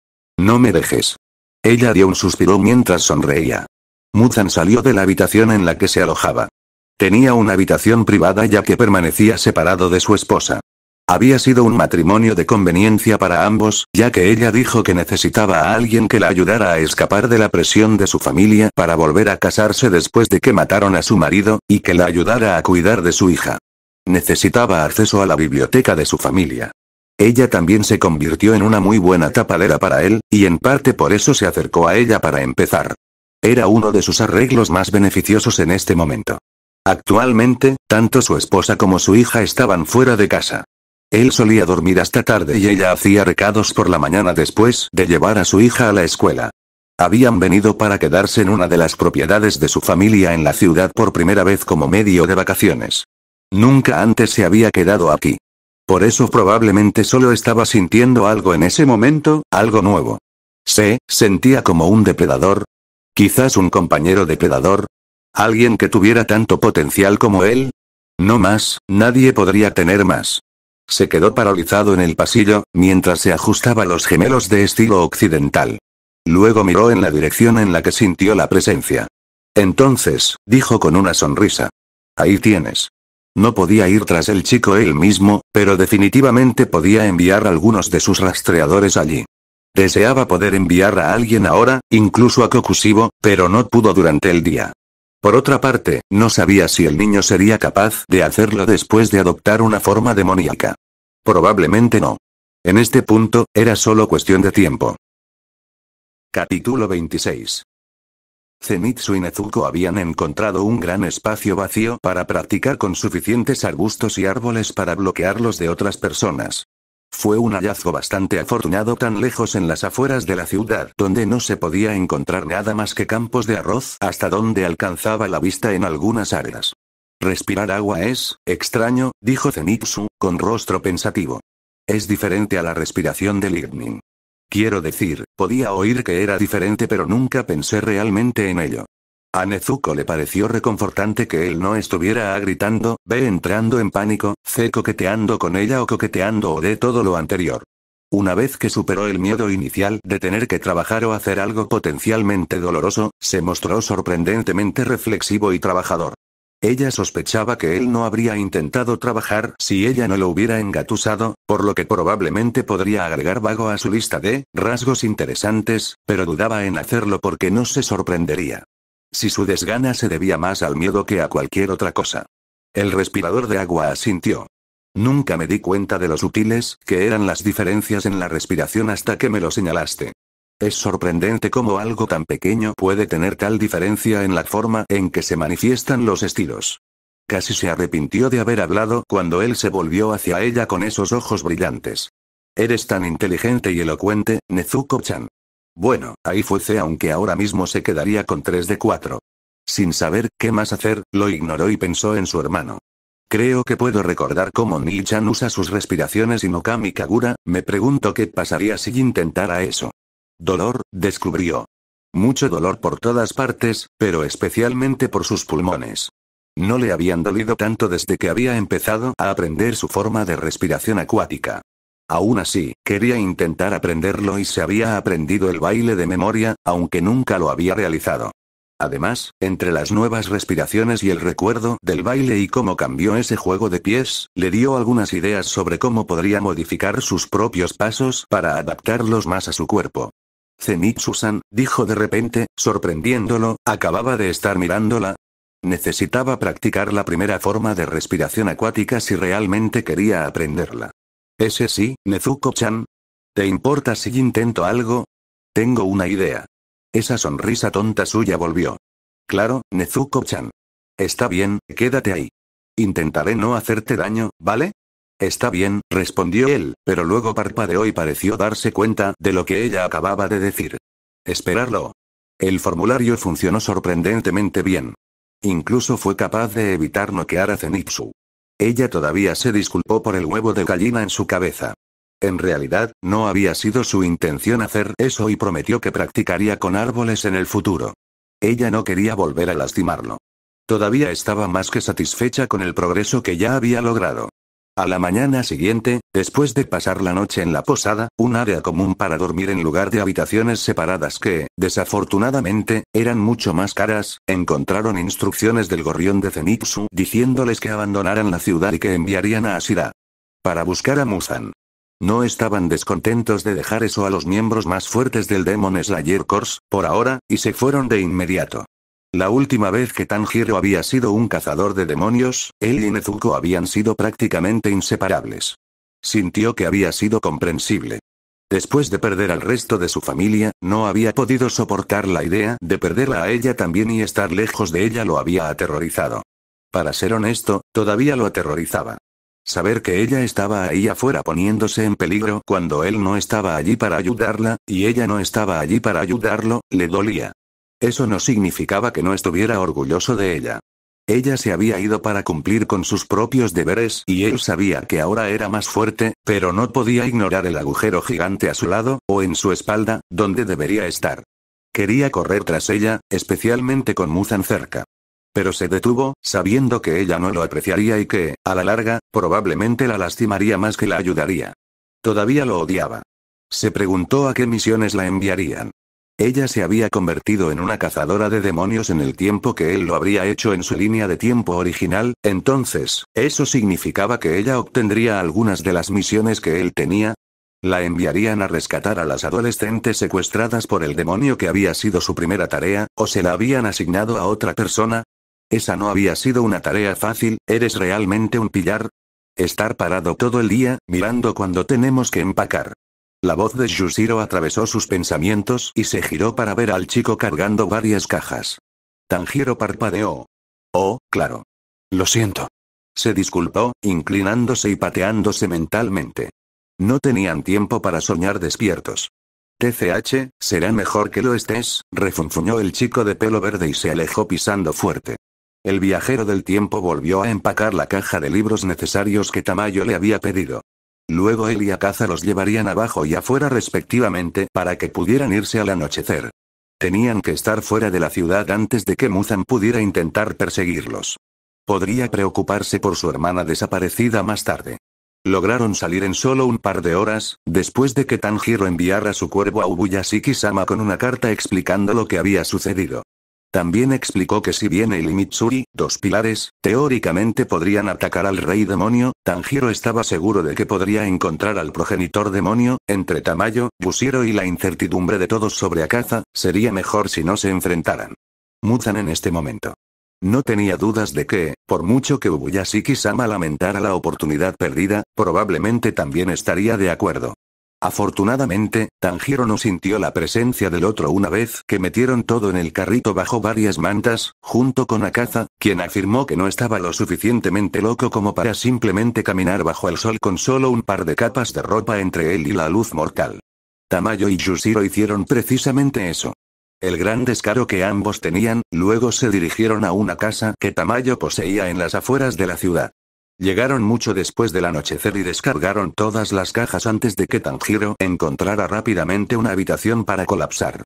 S1: No me dejes. Ella dio un suspiro mientras sonreía. Muzan salió de la habitación en la que se alojaba. Tenía una habitación privada ya que permanecía separado de su esposa. Había sido un matrimonio de conveniencia para ambos, ya que ella dijo que necesitaba a alguien que la ayudara a escapar de la presión de su familia para volver a casarse después de que mataron a su marido, y que la ayudara a cuidar de su hija. Necesitaba acceso a la biblioteca de su familia. Ella también se convirtió en una muy buena tapadera para él, y en parte por eso se acercó a ella para empezar. Era uno de sus arreglos más beneficiosos en este momento. Actualmente, tanto su esposa como su hija estaban fuera de casa. Él solía dormir hasta tarde y ella hacía recados por la mañana después de llevar a su hija a la escuela. Habían venido para quedarse en una de las propiedades de su familia en la ciudad por primera vez como medio de vacaciones. Nunca antes se había quedado aquí. Por eso probablemente solo estaba sintiendo algo en ese momento, algo nuevo. Se sentía como un depredador. Quizás un compañero depredador. Alguien que tuviera tanto potencial como él. No más, nadie podría tener más. Se quedó paralizado en el pasillo, mientras se ajustaba los gemelos de estilo occidental. Luego miró en la dirección en la que sintió la presencia. Entonces, dijo con una sonrisa. Ahí tienes. No podía ir tras el chico él mismo, pero definitivamente podía enviar algunos de sus rastreadores allí. Deseaba poder enviar a alguien ahora, incluso a Kokushibo, pero no pudo durante el día. Por otra parte, no sabía si el niño sería capaz de hacerlo después de adoptar una forma demoníaca. Probablemente no. En este punto, era solo cuestión de tiempo. Capítulo 26. Zenitsu y Nezuko habían encontrado un gran espacio vacío para practicar con suficientes arbustos y árboles para bloquearlos de otras personas. Fue un hallazgo bastante afortunado tan lejos en las afueras de la ciudad, donde no se podía encontrar nada más que campos de arroz hasta donde alcanzaba la vista en algunas áreas. Respirar agua es, extraño, dijo Zenitsu, con rostro pensativo. Es diferente a la respiración del Lightning. Quiero decir, podía oír que era diferente pero nunca pensé realmente en ello. A Nezuko le pareció reconfortante que él no estuviera gritando, ve entrando en pánico, C coqueteando con ella o coqueteando o de todo lo anterior. Una vez que superó el miedo inicial de tener que trabajar o hacer algo potencialmente doloroso, se mostró sorprendentemente reflexivo y trabajador. Ella sospechaba que él no habría intentado trabajar si ella no lo hubiera engatusado, por lo que probablemente podría agregar vago a su lista de rasgos interesantes, pero dudaba en hacerlo porque no se sorprendería. Si su desgana se debía más al miedo que a cualquier otra cosa. El respirador de agua asintió. Nunca me di cuenta de los sutiles que eran las diferencias en la respiración hasta que me lo señalaste. Es sorprendente cómo algo tan pequeño puede tener tal diferencia en la forma en que se manifiestan los estilos. Casi se arrepintió de haber hablado cuando él se volvió hacia ella con esos ojos brillantes. Eres tan inteligente y elocuente, Nezuko-chan. Bueno, ahí C aunque ahora mismo se quedaría con 3 de 4. Sin saber qué más hacer, lo ignoró y pensó en su hermano. Creo que puedo recordar cómo Ni-chan usa sus respiraciones y no Kagura, me pregunto qué pasaría si intentara eso. Dolor, descubrió. Mucho dolor por todas partes, pero especialmente por sus pulmones. No le habían dolido tanto desde que había empezado a aprender su forma de respiración acuática. Aún así, quería intentar aprenderlo y se había aprendido el baile de memoria, aunque nunca lo había realizado. Además, entre las nuevas respiraciones y el recuerdo del baile y cómo cambió ese juego de pies, le dio algunas ideas sobre cómo podría modificar sus propios pasos para adaptarlos más a su cuerpo. Zenitsu-san, dijo de repente, sorprendiéndolo, acababa de estar mirándola. Necesitaba practicar la primera forma de respiración acuática si realmente quería aprenderla. ¿Ese sí, Nezuko-chan? ¿Te importa si intento algo? Tengo una idea. Esa sonrisa tonta suya volvió. Claro, Nezuko-chan. Está bien, quédate ahí. Intentaré no hacerte daño, ¿vale? Está bien, respondió él, pero luego parpadeó y pareció darse cuenta de lo que ella acababa de decir. Esperarlo. El formulario funcionó sorprendentemente bien. Incluso fue capaz de evitar noquear a Zenitsu. Ella todavía se disculpó por el huevo de gallina en su cabeza. En realidad, no había sido su intención hacer eso y prometió que practicaría con árboles en el futuro. Ella no quería volver a lastimarlo. Todavía estaba más que satisfecha con el progreso que ya había logrado. A la mañana siguiente, después de pasar la noche en la posada, un área común para dormir en lugar de habitaciones separadas que, desafortunadamente, eran mucho más caras, encontraron instrucciones del gorrión de Zenitsu diciéndoles que abandonaran la ciudad y que enviarían a Asira. Para buscar a Musan. No estaban descontentos de dejar eso a los miembros más fuertes del Demon Slayer Corps, por ahora, y se fueron de inmediato. La última vez que Tanjiro había sido un cazador de demonios, él y Nezuko habían sido prácticamente inseparables. Sintió que había sido comprensible. Después de perder al resto de su familia, no había podido soportar la idea de perderla a ella también y estar lejos de ella lo había aterrorizado. Para ser honesto, todavía lo aterrorizaba. Saber que ella estaba ahí afuera poniéndose en peligro cuando él no estaba allí para ayudarla, y ella no estaba allí para ayudarlo, le dolía. Eso no significaba que no estuviera orgulloso de ella. Ella se había ido para cumplir con sus propios deberes y él sabía que ahora era más fuerte, pero no podía ignorar el agujero gigante a su lado, o en su espalda, donde debería estar. Quería correr tras ella, especialmente con Muzan cerca. Pero se detuvo, sabiendo que ella no lo apreciaría y que, a la larga, probablemente la lastimaría más que la ayudaría. Todavía lo odiaba. Se preguntó a qué misiones la enviarían. Ella se había convertido en una cazadora de demonios en el tiempo que él lo habría hecho en su línea de tiempo original, entonces, ¿eso significaba que ella obtendría algunas de las misiones que él tenía? La enviarían a rescatar a las adolescentes secuestradas por el demonio que había sido su primera tarea, o se la habían asignado a otra persona. Esa no había sido una tarea fácil, eres realmente un pillar. Estar parado todo el día, mirando cuando tenemos que empacar. La voz de Yushiro atravesó sus pensamientos y se giró para ver al chico cargando varias cajas. Tanjiro parpadeó. Oh, claro. Lo siento. Se disculpó, inclinándose y pateándose mentalmente. No tenían tiempo para soñar despiertos. TCH, será mejor que lo estés, refunfuñó el chico de pelo verde y se alejó pisando fuerte. El viajero del tiempo volvió a empacar la caja de libros necesarios que Tamayo le había pedido. Luego él y Akaza los llevarían abajo y afuera respectivamente para que pudieran irse al anochecer. Tenían que estar fuera de la ciudad antes de que Muzan pudiera intentar perseguirlos. Podría preocuparse por su hermana desaparecida más tarde. Lograron salir en solo un par de horas, después de que Tanjiro enviara su cuervo a Ubuyashiki-sama con una carta explicando lo que había sucedido. También explicó que si bien el Mitsuri, dos pilares, teóricamente podrían atacar al rey demonio, Tanjiro estaba seguro de que podría encontrar al progenitor demonio, entre Tamayo, Bushiro y la incertidumbre de todos sobre Akaza, sería mejor si no se enfrentaran. Muzan en este momento. No tenía dudas de que, por mucho que Ubuyashiki-sama lamentara la oportunidad perdida, probablemente también estaría de acuerdo. Afortunadamente, Tanjiro no sintió la presencia del otro una vez que metieron todo en el carrito bajo varias mantas, junto con Akaza, quien afirmó que no estaba lo suficientemente loco como para simplemente caminar bajo el sol con solo un par de capas de ropa entre él y la luz mortal. Tamayo y Yushiro hicieron precisamente eso. El gran descaro que ambos tenían, luego se dirigieron a una casa que Tamayo poseía en las afueras de la ciudad. Llegaron mucho después del anochecer y descargaron todas las cajas antes de que Tanjiro encontrara rápidamente una habitación para colapsar.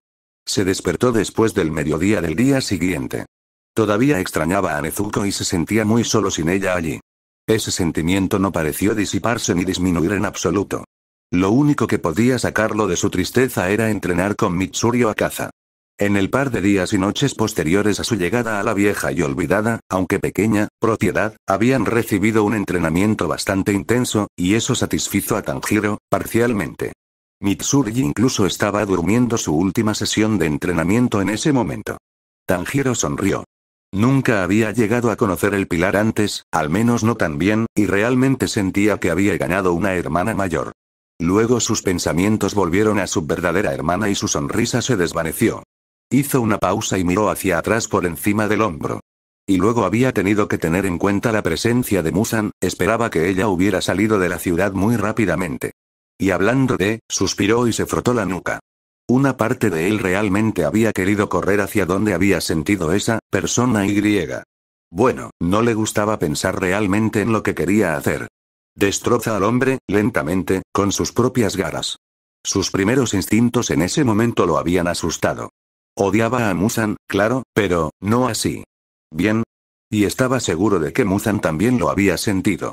S1: Se despertó después del mediodía del día siguiente. Todavía extrañaba a Nezuko y se sentía muy solo sin ella allí. Ese sentimiento no pareció disiparse ni disminuir en absoluto. Lo único que podía sacarlo de su tristeza era entrenar con Mitsurio a caza. En el par de días y noches posteriores a su llegada a la vieja y olvidada, aunque pequeña, propiedad, habían recibido un entrenamiento bastante intenso, y eso satisfizo a Tanjiro, parcialmente. Mitsuri incluso estaba durmiendo su última sesión de entrenamiento en ese momento. Tanjiro sonrió. Nunca había llegado a conocer el pilar antes, al menos no tan bien, y realmente sentía que había ganado una hermana mayor. Luego sus pensamientos volvieron a su verdadera hermana y su sonrisa se desvaneció. Hizo una pausa y miró hacia atrás por encima del hombro. Y luego había tenido que tener en cuenta la presencia de Musan, esperaba que ella hubiera salido de la ciudad muy rápidamente. Y hablando de, suspiró y se frotó la nuca. Una parte de él realmente había querido correr hacia donde había sentido esa persona y. Bueno, no le gustaba pensar realmente en lo que quería hacer. Destroza al hombre, lentamente, con sus propias garras. Sus primeros instintos en ese momento lo habían asustado. Odiaba a Musan, claro, pero, no así. Bien. Y estaba seguro de que Musan también lo había sentido.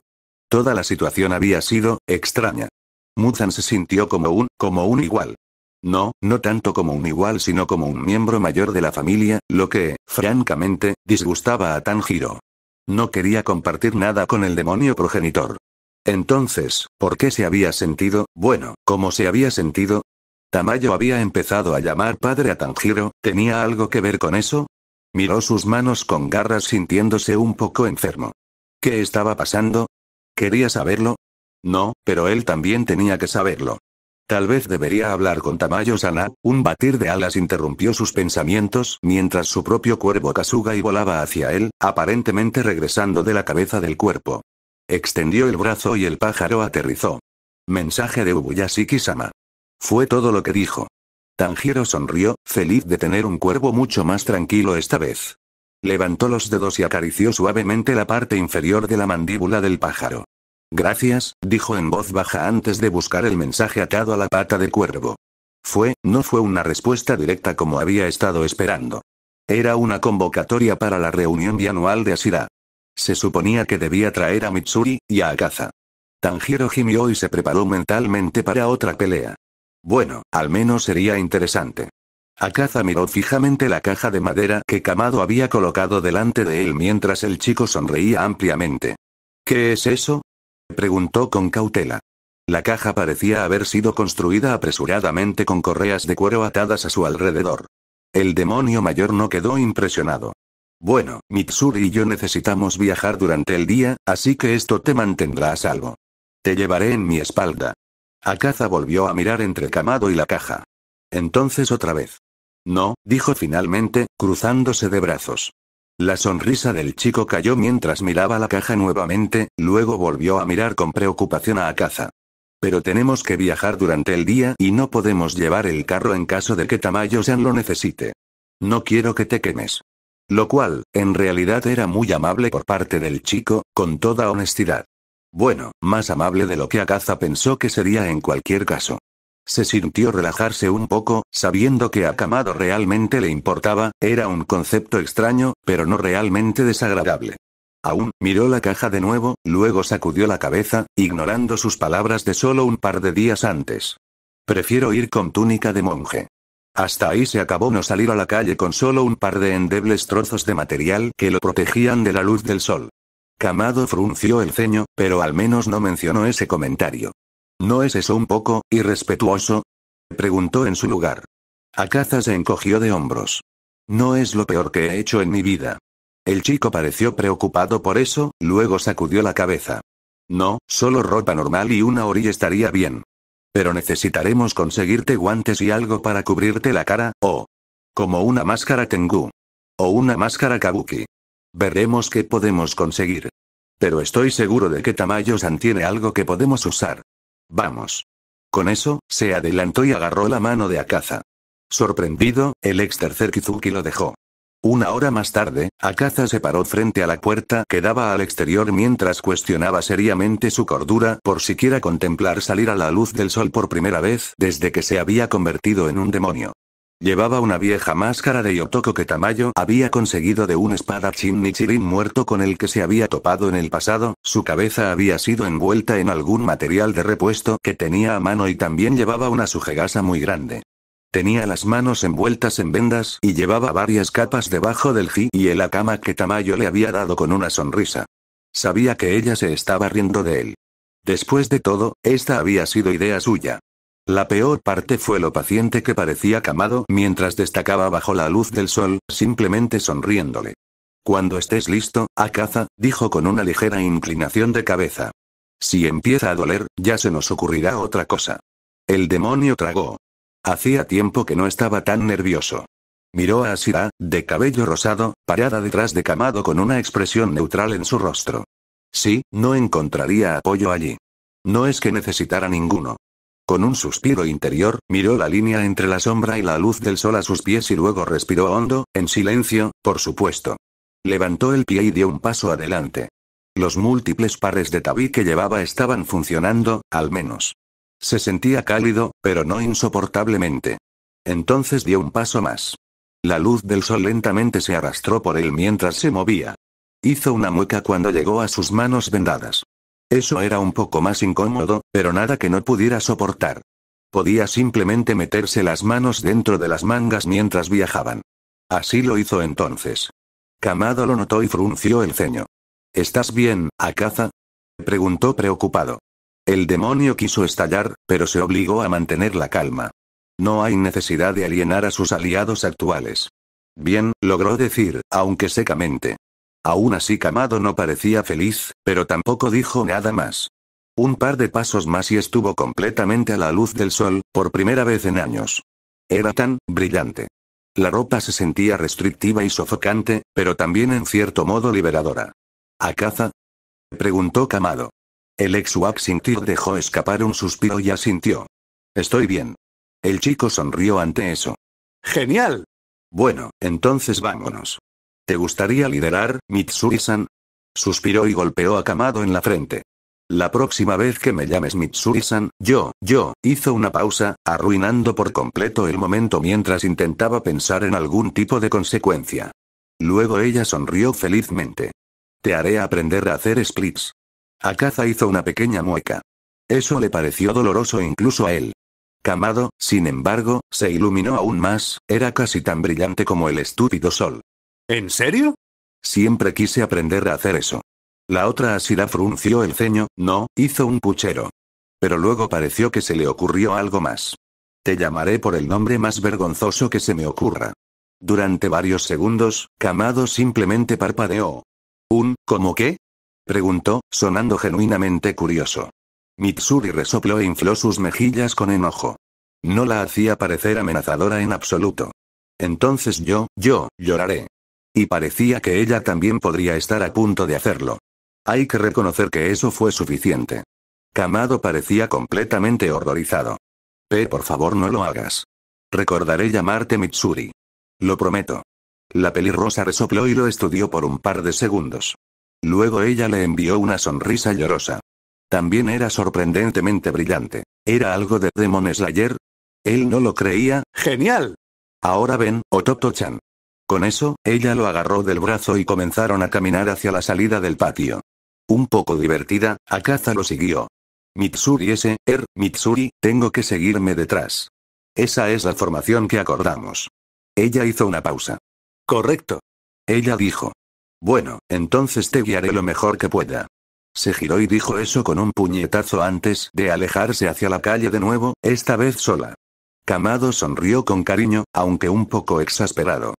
S1: Toda la situación había sido, extraña. Musan se sintió como un, como un igual. No, no tanto como un igual sino como un miembro mayor de la familia, lo que, francamente, disgustaba a Tanjiro. No quería compartir nada con el demonio progenitor. Entonces, ¿por qué se había sentido, bueno, como se había sentido? Tamayo había empezado a llamar padre a Tanjiro, ¿tenía algo que ver con eso? Miró sus manos con garras sintiéndose un poco enfermo. ¿Qué estaba pasando? ¿Quería saberlo? No, pero él también tenía que saberlo. Tal vez debería hablar con Tamayo Sana, un batir de alas interrumpió sus pensamientos mientras su propio cuervo y volaba hacia él, aparentemente regresando de la cabeza del cuerpo. Extendió el brazo y el pájaro aterrizó. Mensaje de Ubuyashiki-sama. Fue todo lo que dijo. Tanjiro sonrió, feliz de tener un cuervo mucho más tranquilo esta vez. Levantó los dedos y acarició suavemente la parte inferior de la mandíbula del pájaro. Gracias, dijo en voz baja antes de buscar el mensaje atado a la pata del cuervo. Fue, no fue una respuesta directa como había estado esperando. Era una convocatoria para la reunión bianual de Asira. Se suponía que debía traer a Mitsuri, y a Akaza. Tanjiro gimió y se preparó mentalmente para otra pelea. Bueno, al menos sería interesante. Akaza miró fijamente la caja de madera que Kamado había colocado delante de él mientras el chico sonreía ampliamente. ¿Qué es eso? preguntó con cautela. La caja parecía haber sido construida apresuradamente con correas de cuero atadas a su alrededor. El demonio mayor no quedó impresionado. Bueno, Mitsuri y yo necesitamos viajar durante el día, así que esto te mantendrá a salvo. Te llevaré en mi espalda. Akaza volvió a mirar entre camado y la caja. Entonces otra vez. No, dijo finalmente, cruzándose de brazos. La sonrisa del chico cayó mientras miraba la caja nuevamente, luego volvió a mirar con preocupación a Akaza. Pero tenemos que viajar durante el día y no podemos llevar el carro en caso de que tamayo sean lo necesite. No quiero que te quemes. Lo cual, en realidad era muy amable por parte del chico, con toda honestidad. Bueno, más amable de lo que caza pensó que sería en cualquier caso. Se sintió relajarse un poco, sabiendo que a Kamado realmente le importaba, era un concepto extraño, pero no realmente desagradable. Aún, miró la caja de nuevo, luego sacudió la cabeza, ignorando sus palabras de solo un par de días antes. Prefiero ir con túnica de monje. Hasta ahí se acabó no salir a la calle con solo un par de endebles trozos de material que lo protegían de la luz del sol. Camado frunció el ceño, pero al menos no mencionó ese comentario. ¿No es eso un poco irrespetuoso? preguntó en su lugar. Akaza se encogió de hombros. No es lo peor que he hecho en mi vida. El chico pareció preocupado por eso, luego sacudió la cabeza. No, solo ropa normal y una orilla estaría bien. Pero necesitaremos conseguirte guantes y algo para cubrirte la cara, o... Como una máscara Tengu. O una máscara Kabuki. Veremos qué podemos conseguir. Pero estoy seguro de que Tamayo-san tiene algo que podemos usar. Vamos. Con eso, se adelantó y agarró la mano de Akaza. Sorprendido, el ex tercer Kizuki lo dejó. Una hora más tarde, Akaza se paró frente a la puerta que daba al exterior mientras cuestionaba seriamente su cordura por siquiera contemplar salir a la luz del sol por primera vez desde que se había convertido en un demonio. Llevaba una vieja máscara de Yotoko que Tamayo había conseguido de un espadachín Nichirin muerto con el que se había topado en el pasado, su cabeza había sido envuelta en algún material de repuesto que tenía a mano y también llevaba una sujegasa muy grande. Tenía las manos envueltas en vendas y llevaba varias capas debajo del ji y el akama que Tamayo le había dado con una sonrisa. Sabía que ella se estaba riendo de él. Después de todo, esta había sido idea suya. La peor parte fue lo paciente que parecía camado mientras destacaba bajo la luz del sol, simplemente sonriéndole. Cuando estés listo, a caza, dijo con una ligera inclinación de cabeza. Si empieza a doler, ya se nos ocurrirá otra cosa. El demonio tragó. Hacía tiempo que no estaba tan nervioso. Miró a Asira, de cabello rosado, parada detrás de Camado con una expresión neutral en su rostro. Sí, no encontraría apoyo allí. No es que necesitara ninguno. Con un suspiro interior, miró la línea entre la sombra y la luz del sol a sus pies y luego respiró hondo, en silencio, por supuesto. Levantó el pie y dio un paso adelante. Los múltiples pares de tabí que llevaba estaban funcionando, al menos. Se sentía cálido, pero no insoportablemente. Entonces dio un paso más. La luz del sol lentamente se arrastró por él mientras se movía. Hizo una mueca cuando llegó a sus manos vendadas. Eso era un poco más incómodo, pero nada que no pudiera soportar. Podía simplemente meterse las manos dentro de las mangas mientras viajaban. Así lo hizo entonces. Kamado lo notó y frunció el ceño. ¿Estás bien, Akaza? preguntó preocupado. El demonio quiso estallar, pero se obligó a mantener la calma. No hay necesidad de alienar a sus aliados actuales. Bien, logró decir, aunque secamente. Aún así Camado no parecía feliz, pero tampoco dijo nada más. Un par de pasos más y estuvo completamente a la luz del sol, por primera vez en años. Era tan brillante. La ropa se sentía restrictiva y sofocante, pero también en cierto modo liberadora. ¿A caza? preguntó Camado. El ex sintió dejó escapar un suspiro y asintió. Estoy bien. El chico sonrió ante eso. Genial. Bueno, entonces vámonos. ¿Te gustaría liderar, Mitsuri-san? Suspiró y golpeó a Kamado en la frente. La próxima vez que me llames Mitsuri-san, yo, yo, hizo una pausa, arruinando por completo el momento mientras intentaba pensar en algún tipo de consecuencia. Luego ella sonrió felizmente. Te haré aprender a hacer splits. Akaza hizo una pequeña mueca. Eso le pareció doloroso incluso a él. Kamado, sin embargo, se iluminó aún más, era casi tan brillante como el estúpido sol. ¿En serio? Siempre quise aprender a hacer eso. La otra Asira frunció el ceño, no, hizo un puchero. Pero luego pareció que se le ocurrió algo más. Te llamaré por el nombre más vergonzoso que se me ocurra. Durante varios segundos, Kamado simplemente parpadeó. ¿Un, cómo qué? preguntó, sonando genuinamente curioso. Mitsuri resopló e infló sus mejillas con enojo. No la hacía parecer amenazadora en absoluto. Entonces yo, yo, lloraré. Y parecía que ella también podría estar a punto de hacerlo. Hay que reconocer que eso fue suficiente. Kamado parecía completamente horrorizado. P, por favor no lo hagas. Recordaré llamarte Mitsuri. Lo prometo. La pelirrosa resopló y lo estudió por un par de segundos. Luego ella le envió una sonrisa llorosa. También era sorprendentemente brillante. ¿Era algo de Demon Slayer? Él no lo creía. ¡Genial! Ahora ven, Ototo-chan. Con eso, ella lo agarró del brazo y comenzaron a caminar hacia la salida del patio. Un poco divertida, Akaza lo siguió. Mitsuri ese, Er, Mitsuri, tengo que seguirme detrás. Esa es la formación que acordamos. Ella hizo una pausa. Correcto. Ella dijo. Bueno, entonces te guiaré lo mejor que pueda. Se giró y dijo eso con un puñetazo antes de alejarse hacia la calle de nuevo, esta vez sola. Kamado sonrió con cariño, aunque un poco exasperado.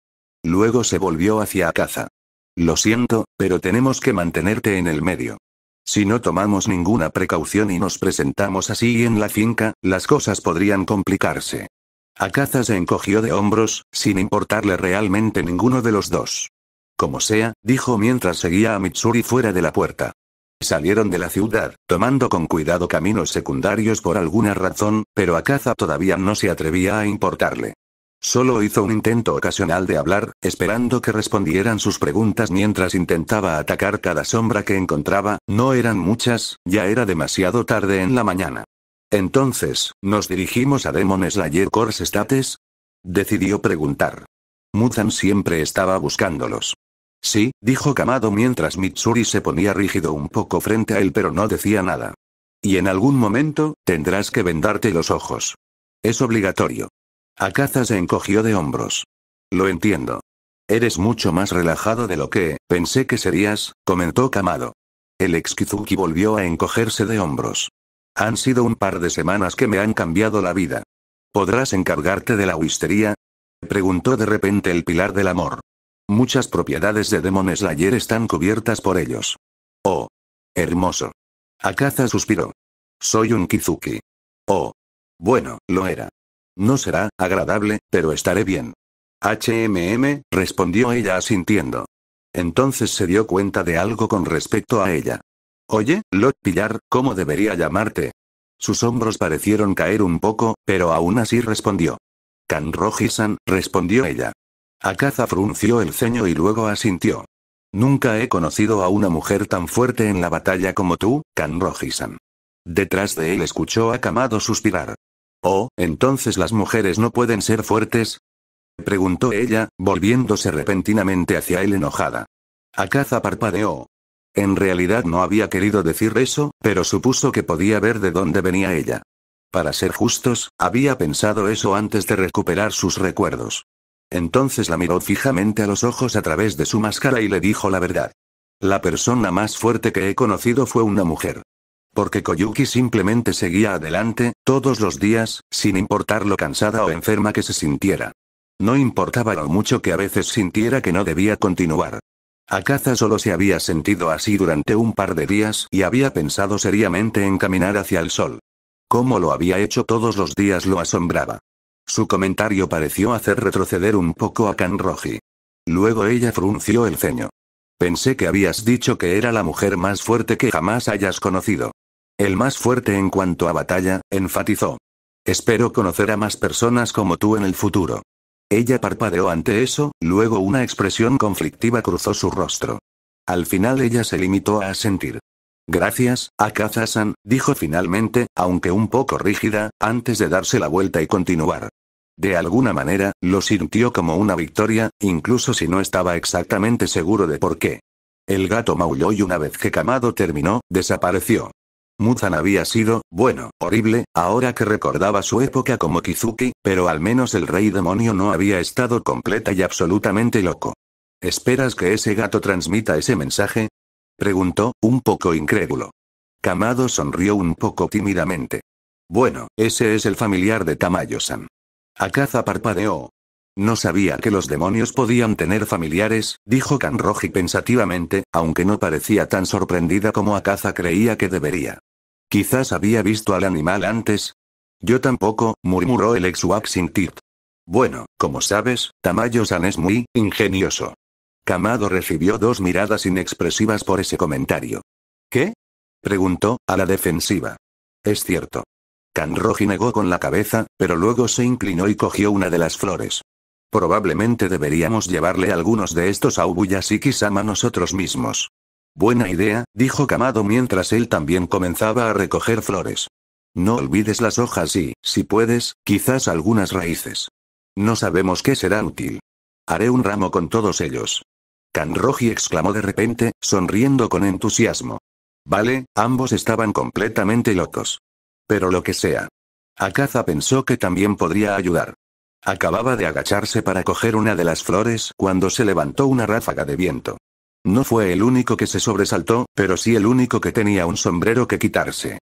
S1: Luego se volvió hacia Akaza. Lo siento, pero tenemos que mantenerte en el medio. Si no tomamos ninguna precaución y nos presentamos así en la finca, las cosas podrían complicarse. Akaza se encogió de hombros, sin importarle realmente ninguno de los dos. Como sea, dijo mientras seguía a Mitsuri fuera de la puerta. Salieron de la ciudad, tomando con cuidado caminos secundarios por alguna razón, pero Akaza todavía no se atrevía a importarle. Solo hizo un intento ocasional de hablar, esperando que respondieran sus preguntas mientras intentaba atacar cada sombra que encontraba, no eran muchas, ya era demasiado tarde en la mañana. Entonces, ¿nos dirigimos a Demon Slayer Corps States? Decidió preguntar. Muzan siempre estaba buscándolos. Sí, dijo Kamado mientras Mitsuri se ponía rígido un poco frente a él pero no decía nada. Y en algún momento, tendrás que vendarte los ojos. Es obligatorio. Akaza se encogió de hombros. Lo entiendo. Eres mucho más relajado de lo que pensé que serías, comentó Kamado. El ex Kizuki volvió a encogerse de hombros. Han sido un par de semanas que me han cambiado la vida. ¿Podrás encargarte de la huistería? Preguntó de repente el pilar del amor. Muchas propiedades de Demon Slayer están cubiertas por ellos. Oh. Hermoso. Akaza suspiró. Soy un Kizuki. Oh. Bueno, lo era. No será agradable, pero estaré bien. HMM, respondió ella asintiendo. Entonces se dio cuenta de algo con respecto a ella. Oye, Lot Pillar, ¿cómo debería llamarte? Sus hombros parecieron caer un poco, pero aún así respondió. Kanroji-san, respondió ella. Akaza frunció el ceño y luego asintió. Nunca he conocido a una mujer tan fuerte en la batalla como tú, kanroji Detrás de él escuchó a Kamado suspirar. Oh, entonces las mujeres no pueden ser fuertes? preguntó ella, volviéndose repentinamente hacia él enojada. Akaza parpadeó. En realidad no había querido decir eso, pero supuso que podía ver de dónde venía ella. Para ser justos, había pensado eso antes de recuperar sus recuerdos. Entonces la miró fijamente a los ojos a través de su máscara y le dijo la verdad. La persona más fuerte que he conocido fue una mujer. Porque Koyuki simplemente seguía adelante, todos los días, sin importar lo cansada o enferma que se sintiera. No importaba lo mucho que a veces sintiera que no debía continuar. Akaza solo se había sentido así durante un par de días y había pensado seriamente en caminar hacia el sol. Como lo había hecho todos los días lo asombraba. Su comentario pareció hacer retroceder un poco a Kanroji. Luego ella frunció el ceño. Pensé que habías dicho que era la mujer más fuerte que jamás hayas conocido. El más fuerte en cuanto a batalla, enfatizó. Espero conocer a más personas como tú en el futuro. Ella parpadeó ante eso, luego una expresión conflictiva cruzó su rostro. Al final ella se limitó a asentir. Gracias, a san dijo finalmente, aunque un poco rígida, antes de darse la vuelta y continuar. De alguna manera, lo sintió como una victoria, incluso si no estaba exactamente seguro de por qué. El gato maulló y una vez que Kamado terminó, desapareció. Muzan había sido, bueno, horrible, ahora que recordaba su época como Kizuki, pero al menos el rey demonio no había estado completa y absolutamente loco. ¿Esperas que ese gato transmita ese mensaje? Preguntó, un poco incrédulo. Kamado sonrió un poco tímidamente. Bueno, ese es el familiar de Tamayo-san. Akaza parpadeó, no sabía que los demonios podían tener familiares, dijo Kanroji pensativamente, aunque no parecía tan sorprendida como Akaza creía que debería. Quizás había visto al animal antes. Yo tampoco, murmuró el ex Tit. Bueno, como sabes, Tamayo-san es muy ingenioso. Kamado recibió dos miradas inexpresivas por ese comentario. ¿Qué? preguntó, a la defensiva. Es cierto. Kanroji negó con la cabeza, pero luego se inclinó y cogió una de las flores. Probablemente deberíamos llevarle algunos de estos aubuyas y a nosotros mismos. Buena idea, dijo Kamado mientras él también comenzaba a recoger flores. No olvides las hojas y, si puedes, quizás algunas raíces. No sabemos qué será útil. Haré un ramo con todos ellos. Kanroji exclamó de repente, sonriendo con entusiasmo. Vale, ambos estaban completamente locos. Pero lo que sea. Akaza pensó que también podría ayudar. Acababa de agacharse para coger una de las flores cuando se levantó una ráfaga de viento. No fue el único que se sobresaltó, pero sí el único que tenía un sombrero que quitarse.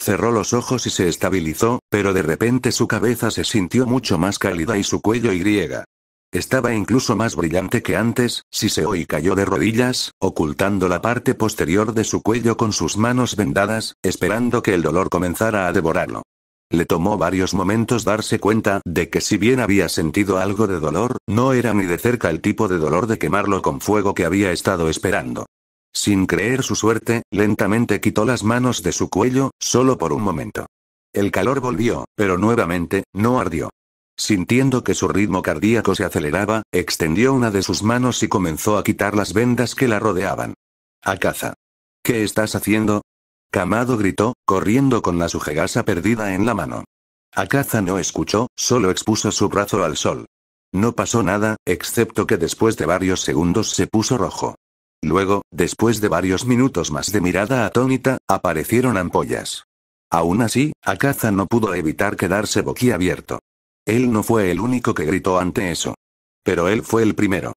S1: Cerró los ojos y se estabilizó, pero de repente su cabeza se sintió mucho más cálida y su cuello y griega. Estaba incluso más brillante que antes, si se oí cayó de rodillas, ocultando la parte posterior de su cuello con sus manos vendadas, esperando que el dolor comenzara a devorarlo. Le tomó varios momentos darse cuenta de que si bien había sentido algo de dolor, no era ni de cerca el tipo de dolor de quemarlo con fuego que había estado esperando. Sin creer su suerte, lentamente quitó las manos de su cuello, solo por un momento. El calor volvió, pero nuevamente, no ardió. Sintiendo que su ritmo cardíaco se aceleraba, extendió una de sus manos y comenzó a quitar las vendas que la rodeaban. A caza. ¿Qué estás haciendo? Kamado gritó, corriendo con la sujegasa perdida en la mano. Akaza no escuchó, solo expuso su brazo al sol. No pasó nada, excepto que después de varios segundos se puso rojo. Luego, después de varios minutos más de mirada atónita, aparecieron ampollas. Aún así, Akaza no pudo evitar quedarse boquiabierto. Él no fue el único que gritó ante eso. Pero él fue el primero.